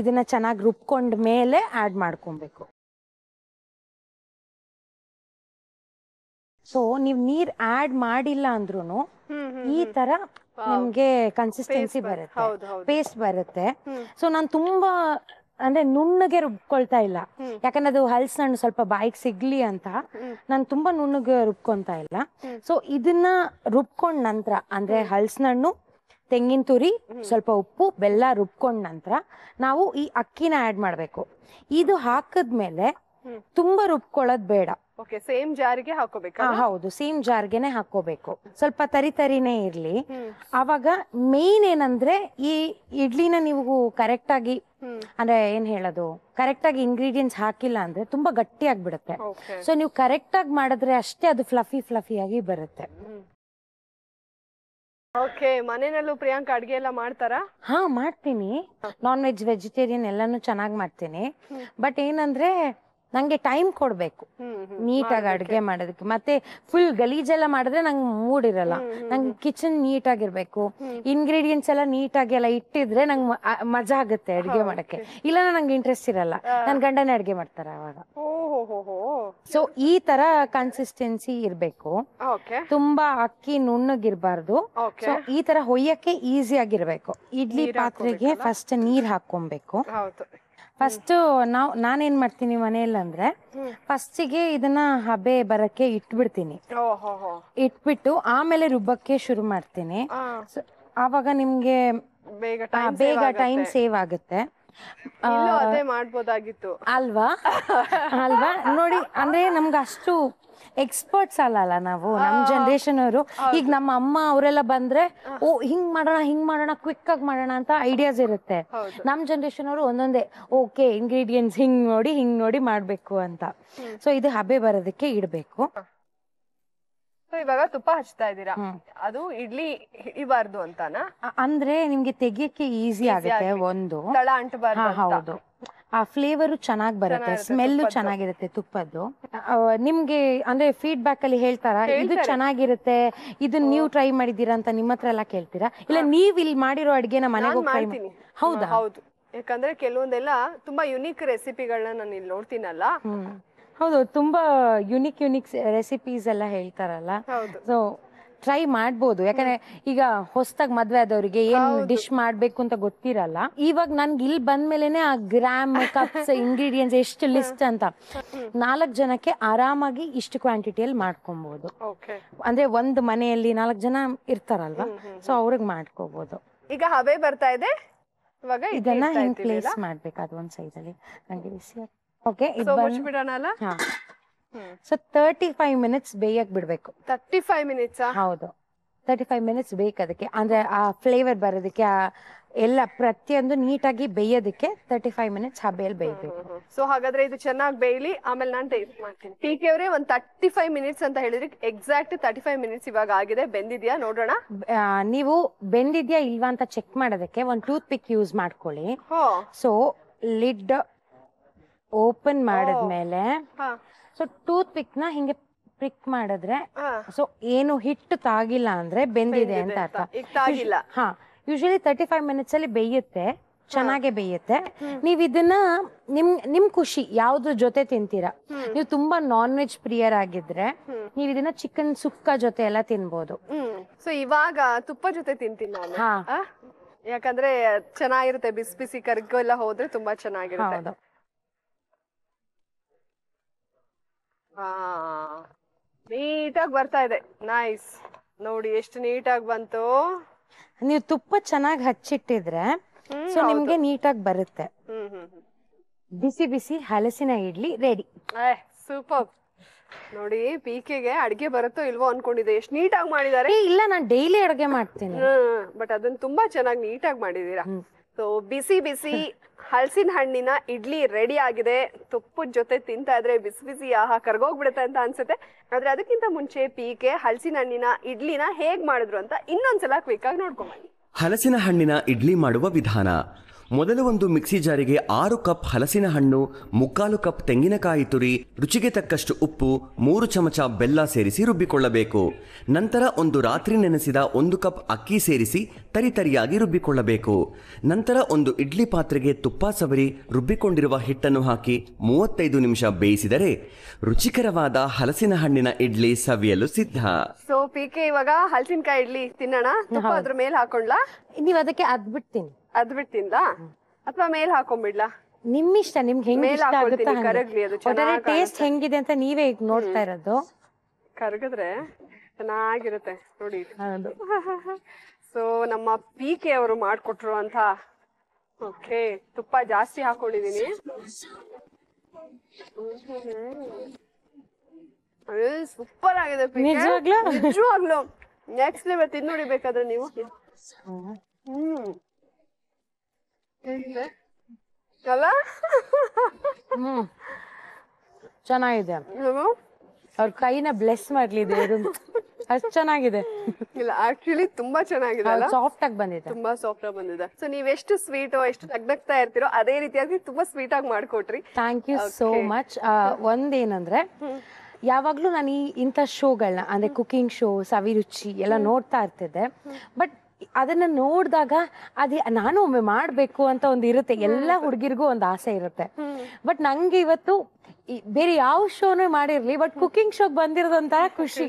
ಇದನ್ನ ಚೆನ್ನಾಗಿ ರುಬ್ಕೊಂಡ ಮೇಲೆ ಆಡ್ ಮಾಡ್ಕೊಬೇಕು ಸೊ ನೀವು ನೀರ್ ಆಡ್ ಮಾಡಿಲ್ಲ ಅಂದ್ರೂ ಈ ತರ ನಿಮ್ಗೆ ಕನ್ಸಿಸ್ಟೆನ್ಸಿ ಬರುತ್ತೆ ಪೇಸ್ಟ್ ಬರುತ್ತೆ ಸೊ ನಾನು ತುಂಬಾ ಅಂದ್ರೆ ನುಣ್ಣಗೆ ರುಬ್ಕೊಳ್ತಾ ಇಲ್ಲ ಯಾಕಂದ್ರೆ ಅದು ಹಲ್ಸಣ್ಣು ಸ್ವಲ್ಪ ಬಾಯಿಗೆ ಸಿಗ್ಲಿ ಅಂತ ನಾನು ತುಂಬಾ ನುಣ್ಣಗೆ ರುಬ್ಕೊಂತಾ ಇಲ್ಲ ಸೊ ಇದನ್ನ ರುಬ್ಕೊಂಡ್ ನಂತರ ಅಂದ್ರೆ ಹಲ್ಸಣ್ಣು ತೆಂಗಿನ ತುರಿ ಸ್ವಲ್ಪ ಉಪ್ಪು ಬೆಲ್ಲ ರುಬ್ಕೊಂಡ್ ನಂತರ ನಾವು ಈ ಅಕ್ಕಿನ ಆಡ್ ಮಾಡ್ಬೇಕು ಇದು ಹಾಕದ್ಮೇಲೆ ತುಂಬಾ ರುಬ್ಕೊಳ್ಳೋದ್ ಬೇಡ ಓಕೆ ಸೇಮ್ ಜಾರಿಗೆ ಹಾಕೋಬೇಕು ಹೌದು ಸೇಮ್ ಜಾರ್ಗೆನೆ ಹಾಕೋಬೇಕು ಸ್ವಲ್ಪ ತರಿ ತರಿನೇ ಇರ್ಲಿ ಅವಾಗ ಮೇನ್ ಏನಂದ್ರೆ ಈ ಇಡ್ಲಿನ ನೀವು ಕರೆಕ್ಟ್ ಆಗಿ ಅಂದ್ರೆ ಏನ್ ಹೇಳೋದು ಕರೆಕ್ಟ್ ಆಗಿ ಇಂಗ್ರೀಡಿಯೆಂಟ್ಸ್ ಹಾಕಿಲ್ಲ ಅಂದ್ರೆ ತುಂಬಾ ಗಟ್ಟಿ ಆಗ್ಬಿಡುತ್ತೆ ಸೊ ನೀವು ಕರೆಕ್ಟ್ ಆಗಿ ಮಾಡಿದ್ರೆ ಅಷ್ಟೇ ಅದು ಫ್ಲಫಿ ಫ್ಲಫಿ ಆಗಿ ಬರುತ್ತೆ ಓಕೆ ಮನೆಯಲ್ಲೂ ಪ್ರಿಯಾಂಕ ಅಡ್ಗೆ ಎಲ್ಲ ಮಾಡ್ತಾರಾ ಹಾ ಮಾಡ್ತೀನಿ ನಾನ್ ವೆಜ್ ವೆಜಿಟೇರಿಯನ್ ಎಲ್ಲಾನು ಚೆನ್ನಾಗಿ ಮಾಡ್ತೀನಿ ಬಟ್ ಏನಂದ್ರೆ ನಂಗೆ ಟೈಮ್ ಕೊಡ್ಬೇಕು ನೀಟಾಗಿ ಅಡುಗೆ ಮಾಡೋದಕ್ಕೆ ಮತ್ತೆ ಫುಲ್ ಗಲೀಜೆಲ್ಲ ಮಾಡಿದ್ರೆ ನಂಗೆ ಮೂಡ್ ಇರಲ್ಲ ನಂಗೆ ಕಿಚನ್ ನೀಟಾಗಿರ್ಬೇಕು ಇಂಗ್ರೀಡಿಯೆಂಟ್ಸ್ ಎಲ್ಲ ನೀಟಾಗಿ ಎಲ್ಲ ಇಟ್ಟಿದ್ರೆ ನಂಗೆ ಮಜಾ ಆಗುತ್ತೆ ಅಡುಗೆ ಮಾಡಕ್ಕೆ ಇಲ್ಲ ನಂಗೆ ಇಂಟ್ರೆಸ್ಟ್ ಇರಲ್ಲ ನನ್ನ ಗಂಡನೇ ಅಡುಗೆ ಮಾಡ್ತಾರೆ ಅವಾಗ ಸೊ ಈ ತರ ಕನ್ಸಿಸ್ಟೆನ್ಸಿ ಇರ್ಬೇಕು ತುಂಬಾ ಅಕ್ಕಿ ನುಣ್ಣಗಿರ್ಬಾರ್ದು ಸೊ ಈ ತರ ಹೊಯ್ಯಕ್ಕೆ ಈಸಿ ಆಗಿರ್ಬೇಕು ಇಡ್ಲಿ ಪಾತ್ರೆಗೆ ಫಸ್ಟ್ ನೀರ್ ಹಾಕೊಬೇಕು ಫಸ್ಟ್ ನಾವು ನಾನೇನ್ ಮಾಡ್ತೀನಿ ಮನೆಯಲ್ಲಂದ್ರೆ ಫಸ್ಟಿಗೆ ಇದನ್ನ ಹಬೆ ಬರಕ್ಕೆ ಇಟ್ಬಿಡ್ತೀನಿ ಇಟ್ಬಿಟ್ಟು ಆಮೇಲೆ ರುಬ್ಬಕ್ಕೆ ಶುರು ಮಾಡ್ತೀನಿ ಆವಾಗ ನಿಮ್ಗೆ ಬೇಗ ಟೈಮ್ ಸೇವ್ ಆಗುತ್ತೆ ಅಲ್ವಾ ಅಲ್ವಾ ನೋಡಿ ಅಂದ್ರೆ ನಮ್ಗೆ ಅಷ್ಟು ಎಕ್ಸ್ಪರ್ಟ್ಸ್ ಅಲ್ಲ ನಾವು ನಮ್ ಜನರೇಷನ್ ಅವರು ಈಗ ನಮ್ಮ ಅಮ್ಮ ಅವರೆಲ್ಲ ಬಂದ್ರೆ ಓ ಹಿಂಗ್ ಮಾಡೋಣ ಹಿಂಗ್ ಮಾಡೋಣ ಕ್ವಿಕ್ ಆಗಿ ಮಾಡೋಣ ಅಂತ ಐಡಿಯಾಸ್ ಇರುತ್ತೆ ನಮ್ ಜನರೇಷನ್ ಅವರು ಒಂದೊಂದೇ ಓಕೆ ಇಂಗ್ರೀಡಿಯೆಂಟ್ಸ್ ಹಿಂಗ್ ನೋಡಿ ಹಿಂಗ್ ನೋಡಿ ಮಾಡ್ಬೇಕು ಅಂತ ಸೊ ಇದು ಹಬೆ ಬರೋದಕ್ಕೆ ಇಡ್ಬೇಕು ಸೊ ಇವಾಗ ತುಪ್ಪ ಹಚ್ತಾ ಇದೀರಾ ಅದು ಇಡ್ಲಿ ಹಿಡಿಬಾರ್ದು ಅಂತಾನ ಅಂದ್ರೆ ನಿಮ್ಗೆ ತೆಗಿಯಕ್ಕೆ ಈಸಿ ಆಗುತ್ತೆ ಒಂದು ಹೌದು ಆ ಫ್ಲೇವರ್ ಚೆನ್ನಾಗಿ ಬರುತ್ತೆ ಸ್ಮೆಲ್ ಚೆನ್ನಾಗಿರುತ್ತೆ ತುಪ್ಪದ್ದು ನಿಮ್ಗೆ ಅಂದ್ರೆ ಫೀಡ್ಬ್ಯಾಕ್ ಅಲ್ಲಿ ಹೇಳ್ತಾರ ಇದು ಚೆನ್ನಾಗಿರುತ್ತೆ ಇದನ್ನ ನೀವು ಟ್ರೈ ಮಾಡಿದೀರಾ ಅಂತ ನಿಮ್ಮ ಹತ್ರ ಎಲ್ಲ ಕೇಳ್ತೀರಾ ಇಲ್ಲ ನೀವ್ ಇಲ್ಲಿ ಮಾಡಿರೋ ಅಡಿಗೆನ ಮನೆಗೆ ಹೌದಾ ಹೌದು ಯಾಕಂದ್ರೆ ಕೆಲವೊಂದೆಲ್ಲ ತುಂಬಾ ಯುನೀಕ್ ರೆಸಿಪಿಗಳನ್ನ ನಾನು ಇಲ್ಲಿ ನೋಡ್ತೀನಲ್ಲ ಹೌದು ತುಂಬಾ ಯುನಿಕ್ ಯುನಿಕ್ ರೆಸಿಪೀಸ್ ಎಲ್ಲ ಹೇಳ್ತಾರಲ್ಲ ಸೊ ಟ್ರೈ ಮಾಡ್ಬೋದು ಯಾಕಂದ್ರೆ ಈಗ ಹೊಸದಾಗಿ ಮದ್ವೆ ಆದವ್ರಿಗೆ ಏನ್ ಡಿಶ್ ಮಾಡ್ಬೇಕು ಅಂತ ಗೊತ್ತಿರಲ್ಲ ಇವಾಗ ನನ್ಗೆ ಇಲ್ಲಿ ಬಂದ್ಮೇಲೆನೆ ಆ ಗ್ರಾಮ್ ಕಪ್ಸ್ ಇಂಗ್ರೀಡಿಯೆಂಟ್ಸ್ ಎಷ್ಟು ಲಿಸ್ಟ್ ಅಂತ ನಾಲ್ಕು ಜನಕ್ಕೆ ಆರಾಮಾಗಿ ಇಷ್ಟು ಕ್ವಾಂಟಿಟಿಯಲ್ಲಿ ಮಾಡ್ಕೊಬಹುದು ಅಂದ್ರೆ ಒಂದು ಮನೆಯಲ್ಲಿ ನಾಲ್ಕು ಜನ ಇರ್ತಾರಲ್ವಾ ಸೊ ಅವ್ರಿಗೆ ಮಾಡ್ಕೋಬಹುದು ಈಗ ಹವೆ ಬರ್ತಾ ಇದೆ ಇವಾಗ ಇದನ್ನ ಹಿಂಗ್ ಪ್ಲೇಸ್ ಮಾಡ್ಬೇಕು ಅದೊಂದ್ ಸೈಡ್ ಅಲ್ಲಿ ನಂಗೆ ಬಿಸಿ ಓಕೆ ಸೊ ಮುಚ್ಚಿಬಿಡೋಣ ಅಲ್ಲ ಸೊ ತರ್ಟಿ ಫೈವ್ ಮಿನಿಟ್ಸ್ ಬೇಯಕ್ ಬಿಡ್ಬೇಕು ತರ್ಟಿ ಫೈವ್ ಮಿನಿಟ್ಸ್ ಹೌದು ತರ್ಟಿ ಫೈವ್ ಮಿನಿಟ್ಸ್ ಬೇಕು ಅದಕ್ಕೆ ಅಂದ್ರೆ ಆ ಫ್ಲೇವರ್ ಬರೋದಕ್ಕೆ ಆ ಎಲ್ಲ ಪ್ರತಿಯೊಂದು ನೀಟಾಗಿ ಬೇಯೋದಕ್ಕೆ ತರ್ಟಿ ಫೈವ್ ಮಿನಿಟ್ಸ್ ಆ ಬೇಯಬೇಕು ಸೊ ಹಾಗಾದ್ರೆ ಇದು ಚೆನ್ನಾಗಿ ಬೇಯಲಿ ಆಮೇಲೆ ನಾನು ಟೇಸ್ಟ್ ಮಾಡ್ತೀನಿ ಟೀಕೆ ಅವರೇ ಒಂದು ತರ್ಟಿ ಫೈವ್ ಮಿನಿಟ್ಸ್ ಅಂತ ಹೇಳಿದ್ರೆ ಎಕ್ಸಾಕ್ಟ್ ತರ್ಟಿ ಫೈವ್ ಮಿನಿಟ್ಸ್ ಇವಾಗ ಆಗಿದೆ ಬೆಂದಿದ್ಯಾ ನೋಡೋಣ ನೀವು ಬೆಂದಿದ್ಯಾ ಇಲ್ವಾ ಅಂತ ಚೆಕ್ ಮಾಡೋದಕ್ಕೆ ಒಂದು ಟೂತ್ ಪಿಕ್ ಯೂಸ್ ಮಾಡ್ಕೊಳ್ಳಿ ಸೊ ಲಿಡ್ ಓಪನ್ ಮಾಡಿದ್ಮೇಲೆ ಸೊ ಟೂತ್ ಪಿಕ್ ನ ಹಿಂಗೆ ಪಿಕ್ ಮಾಡಿದ್ರೆ ಸೊ ಏನು ಹಿಟ್ಟು ತಾಗಿಲ್ಲ ಅಂದ್ರೆ ಬೆಂದಿದೆ ಅಂತ ಅರ್ಥ ಹಾ ಯೂಶಲಿ ತರ್ಟಿ ಫೈವ್ ಮಿನಿಟ್ಸ್ ಅಲ್ಲಿ ಬೇಯುತ್ತೆ ಚೆನ್ನಾಗೆ ಬೇಯುತ್ತೆ ನೀವ್ ಇದನ್ನ ನಿಮ್ ನಿಮ್ ಖುಷಿ ಯಾವ್ದು ಜೊತೆ ತಿಂತೀರಾ ನೀವು ತುಂಬಾ ನಾನ್ ವೆಜ್ ಪ್ರಿಯರ್ ಆಗಿದ್ರೆ ನೀವ್ ಇದನ್ನ ಚಿಕನ್ ಸುಕ್ಕ ಜೊತೆ ಎಲ್ಲ ತಿನ್ಬೋದು ಸೊ ಇವಾಗ ತುಪ್ಪ ಜೊತೆ ತಿಂತೀನಿ ಯಾಕಂದ್ರೆ ಚೆನ್ನಾಗಿರುತ್ತೆ ಬಿಸಿ ಬಿಸಿ ಎಲ್ಲ ಹೋದ್ರೆ ತುಂಬಾ ಚೆನ್ನಾಗಿರುತ್ತೆ ಆ ನೀಟಾಗಿ ಬರ್ತಾ ಇದೆ ನೈಸ್ ನೋಡಿ ಎಷ್ಟು ನೀಟಾಗಿ ಬಂತು ನೀವು ತುಪ್ಪ ಚೆನ್ನಾಗಿ ಹಚ್ಚಿಟ್ಟಿದ್ರೆ ಸೊ ನಿಮ್ಗೆ ನೀಟಾಗಿ ಬರುತ್ತೆ ಹ್ಮ್ ಹ್ಮ್ ಬಿಸಿ ಬಿಸಿ ಹಲಸಿನ ಇಡ್ಲಿ ರೆಡಿ ಏ ಸೂಪರ್ ನೋಡಿ ಪೀಕೆಗೆ ಅಡ್ಗೆ ಬರುತ್ತೋ ಇಲ್ವೋ ಅನ್ಕೊಂಡಿದ್ದೆ ಎಷ್ಟು ನೀಟಾಗಿ ಮಾಡಿದಾರೆ ಇಲ್ಲ ನಾನು ಡೈಲಿ ಅಡ್ಗೆ ಮಾಡ್ತೀನಿ ಹ್ಮ್ ಬಟ್ ಅದನ್ನ ತುಂಬಾ ಚೆನ್ನಾಗಿ ನೀಟಾಗಿ ಮಾಡಿದೀರಾ ಸೊ ಬಿಸಿ ಬಿಸಿ ಹಲಸಿನ ಹಣ್ಣಿನ ಇಡ್ಲಿ ರೆಡಿ ಆಗಿದೆ ತುಪ್ಪದ ಜೊತೆ ತಿಂತಾ ಇದ್ರೆ ಬಿಸಿ ಬಿಸಿ ಆಹಾ ಕರ್ಗೋಗ್ಬಿಡುತ್ತೆ ಅಂತ ಅನ್ಸುತ್ತೆ ಆದ್ರೆ ಅದಕ್ಕಿಂತ ಮುಂಚೆ ಪೀಕೆ ಹಲಸಿನ ಹಣ್ಣಿನ ಇಡ್ಲಿನ ಹೇಗ್ ಮಾಡಿದ್ರು ಅಂತ ಇನ್ನೊಂದ್ಸಲ ಕ್ವಿಕ್ ಆಗಿ ನೋಡ್ಕೊಂಬನ್ನಿ ಹಲಸಿನ ಹಣ್ಣಿನ ಇಡ್ಲಿ ಮಾಡುವ ವಿಧಾನ ಮೊದಲು ಒಂದು ಮಿಕ್ಸಿ ಜಾರಿಗೆ ಆರು ಕಪ್ ಹಲಸಿನ ಹಣ್ಣು ಮುಕ್ಕಾಲು ಕಪ್ ತೆಂಗಿನಕಾಯಿ ತುರಿ ರುಚಿಗೆ ತಕ್ಕಷ್ಟು ಉಪ್ಪು ಮೂರು ಚಮಚ ಬೆಲ್ಲ ಸೇರಿಸಿ ರುಬ್ಬಿಕೊಳ್ಳಬೇಕು ನಂತರ ಒಂದು ರಾತ್ರಿ ನೆನೆಸಿದ ಒಂದು ಕಪ್ ಅಕ್ಕಿ ಸೇರಿಸಿ ತರಿತರಿಯಾಗಿ ರುಬ್ಬಿಕೊಳ್ಳಬೇಕು ನಂತರ ಒಂದು ಇಡ್ಲಿ ಪಾತ್ರೆಗೆ ತುಪ್ಪ ಸವರಿ ರುಬ್ಬಿಕೊಂಡಿರುವ ಹಿಟ್ಟನ್ನು ಹಾಕಿ ಮೂವತ್ತೈದು ನಿಮಿಷ ಬೇಯಿಸಿದರೆ ರುಚಿಕರವಾದ ಹಲಸಿನ ಹಣ್ಣಿನ ಇಡ್ಲಿ ಸವಿಯಲು ಸಿದ್ಧ ಸೊ ಪೀಕೆ ಇವಾಗ ಹಲಸಿನಕಾಯಿ ಇಡ್ಲಿ ತಿನ್ನೋಣ ಅದ್ರ ಮೇಲೆ ಹಾಕೊಂಡ್ಲಾ ನೀವು ಅದಕ್ಕೆ ಅದ್ಬಿಡ್ತೀನಿ ಅದ್ ಬಿಟ್ಟು ಅಥವಾ ಮೇಲ್ ಹಾಕೊಂಡ್ಬಿಡ್ಲಾ ನಿಮ್ ಇಷ್ಟ ನಿಮ್ಗೆ ಹೆಂಗ್ ಕರಗ್ಲಿ ಅದು ಚೆನ್ನಾಗಿ ಟೇಸ್ಟ್ ಹೆಂಗಿದೆ ಅಂತ ನೀವೇ ಈಗ ನೋಡ್ತಾ ಇರೋದು ಕರಗಿದ್ರೆ ಚೆನ್ನಾಗಿರುತ್ತೆ ನೋಡಿ ಸೊ ನಮ್ಮ ಪಿ ಕೆ ಅವರು ಅಂತ ಓಕೆ ತುಪ್ಪ ಜಾಸ್ತಿ ಹಾಕೊಂಡಿದೀನಿ ಸೂಪರ್ ಆಗಿದೆ ನಿಜವಾಗ್ಲೂ? ನಿಜವಾಗ್ಲು ನೆಕ್ಸ್ಟ್ ಲೆವೆಲ್ ತಿನ್ನೋಡಿ ಬೇಕಾದ್ರೆ ನೀವು ಹ್ಮ್ ಹೇಗಿದೆ ಕಲಾ ಚೆನ್ನಾಗಿದೆ ಅವ್ರ ಕೈನ ಬ್ಲೆಸ್ ಮಾಡ್ಲಿ ದೇವ್ರು ಅಷ್ಟು ಚೆನ್ನಾಗಿದೆ ಇಲ್ಲ ಆಕ್ಚುಲಿ ತುಂಬಾ ಚೆನ್ನಾಗಿದೆ ಅಲ್ಲ ಸಾಫ್ಟ್ ಆಗಿ ಬಂದಿದೆ ತುಂಬಾ ಸಾಫ್ಟ್ ಆಗಿ ಬಂದಿದೆ ಸೊ ನೀವ್ ಎಷ್ಟು ಸ್ವೀಟ್ ಎಷ್ಟು ನಗ್ನಗ್ತಾ ಇರ್ತೀರೋ ಅದೇ ರೀತಿಯಾಗಿ ತುಂಬಾ ಸ್ವೀಟ್ ಆಗಿ ಮಾಡ್ಕೊಟ್ರಿ ಥ್ಯಾಂಕ್ ಯು ಸೋ ಮಚ್ ಒಂದೇನಂದ್ರೆ ಯಾವಾಗಲೂ ನಾನು ಈ ಇಂಥ ಶೋಗಳನ್ನ ಅಂದ್ರೆ ಕುಕಿಂಗ್ ಶೋ ಸವಿರುಚಿ ಎಲ್ಲ ನೋಡ್ತಾ ಇರ್ತಿದ್ದೆ ಬಟ್ ಅದನ್ನ ನೋಡಿದಾಗ ಅದೇ ನಾನು ಒಮ್ಮೆ ಮಾಡ್ಬೇಕು ಅಂತ ಒಂದು ಇರುತ್ತೆ ಎಲ್ಲಾ ಹುಡುಗಿರ್ಗು ಒಂದು ಆಸೆ ಇರುತ್ತೆ ಬಟ್ ನಂಗೆ ಇವತ್ತು ಬೇರೆ ಯಾವ ಶೋನು ಮಾಡಿರ್ಲಿ ಬಟ್ ಕುಕಿಂಗ್ ಶೋಗೆ ಬಂದಿರೋದಂತ ಖುಷಿ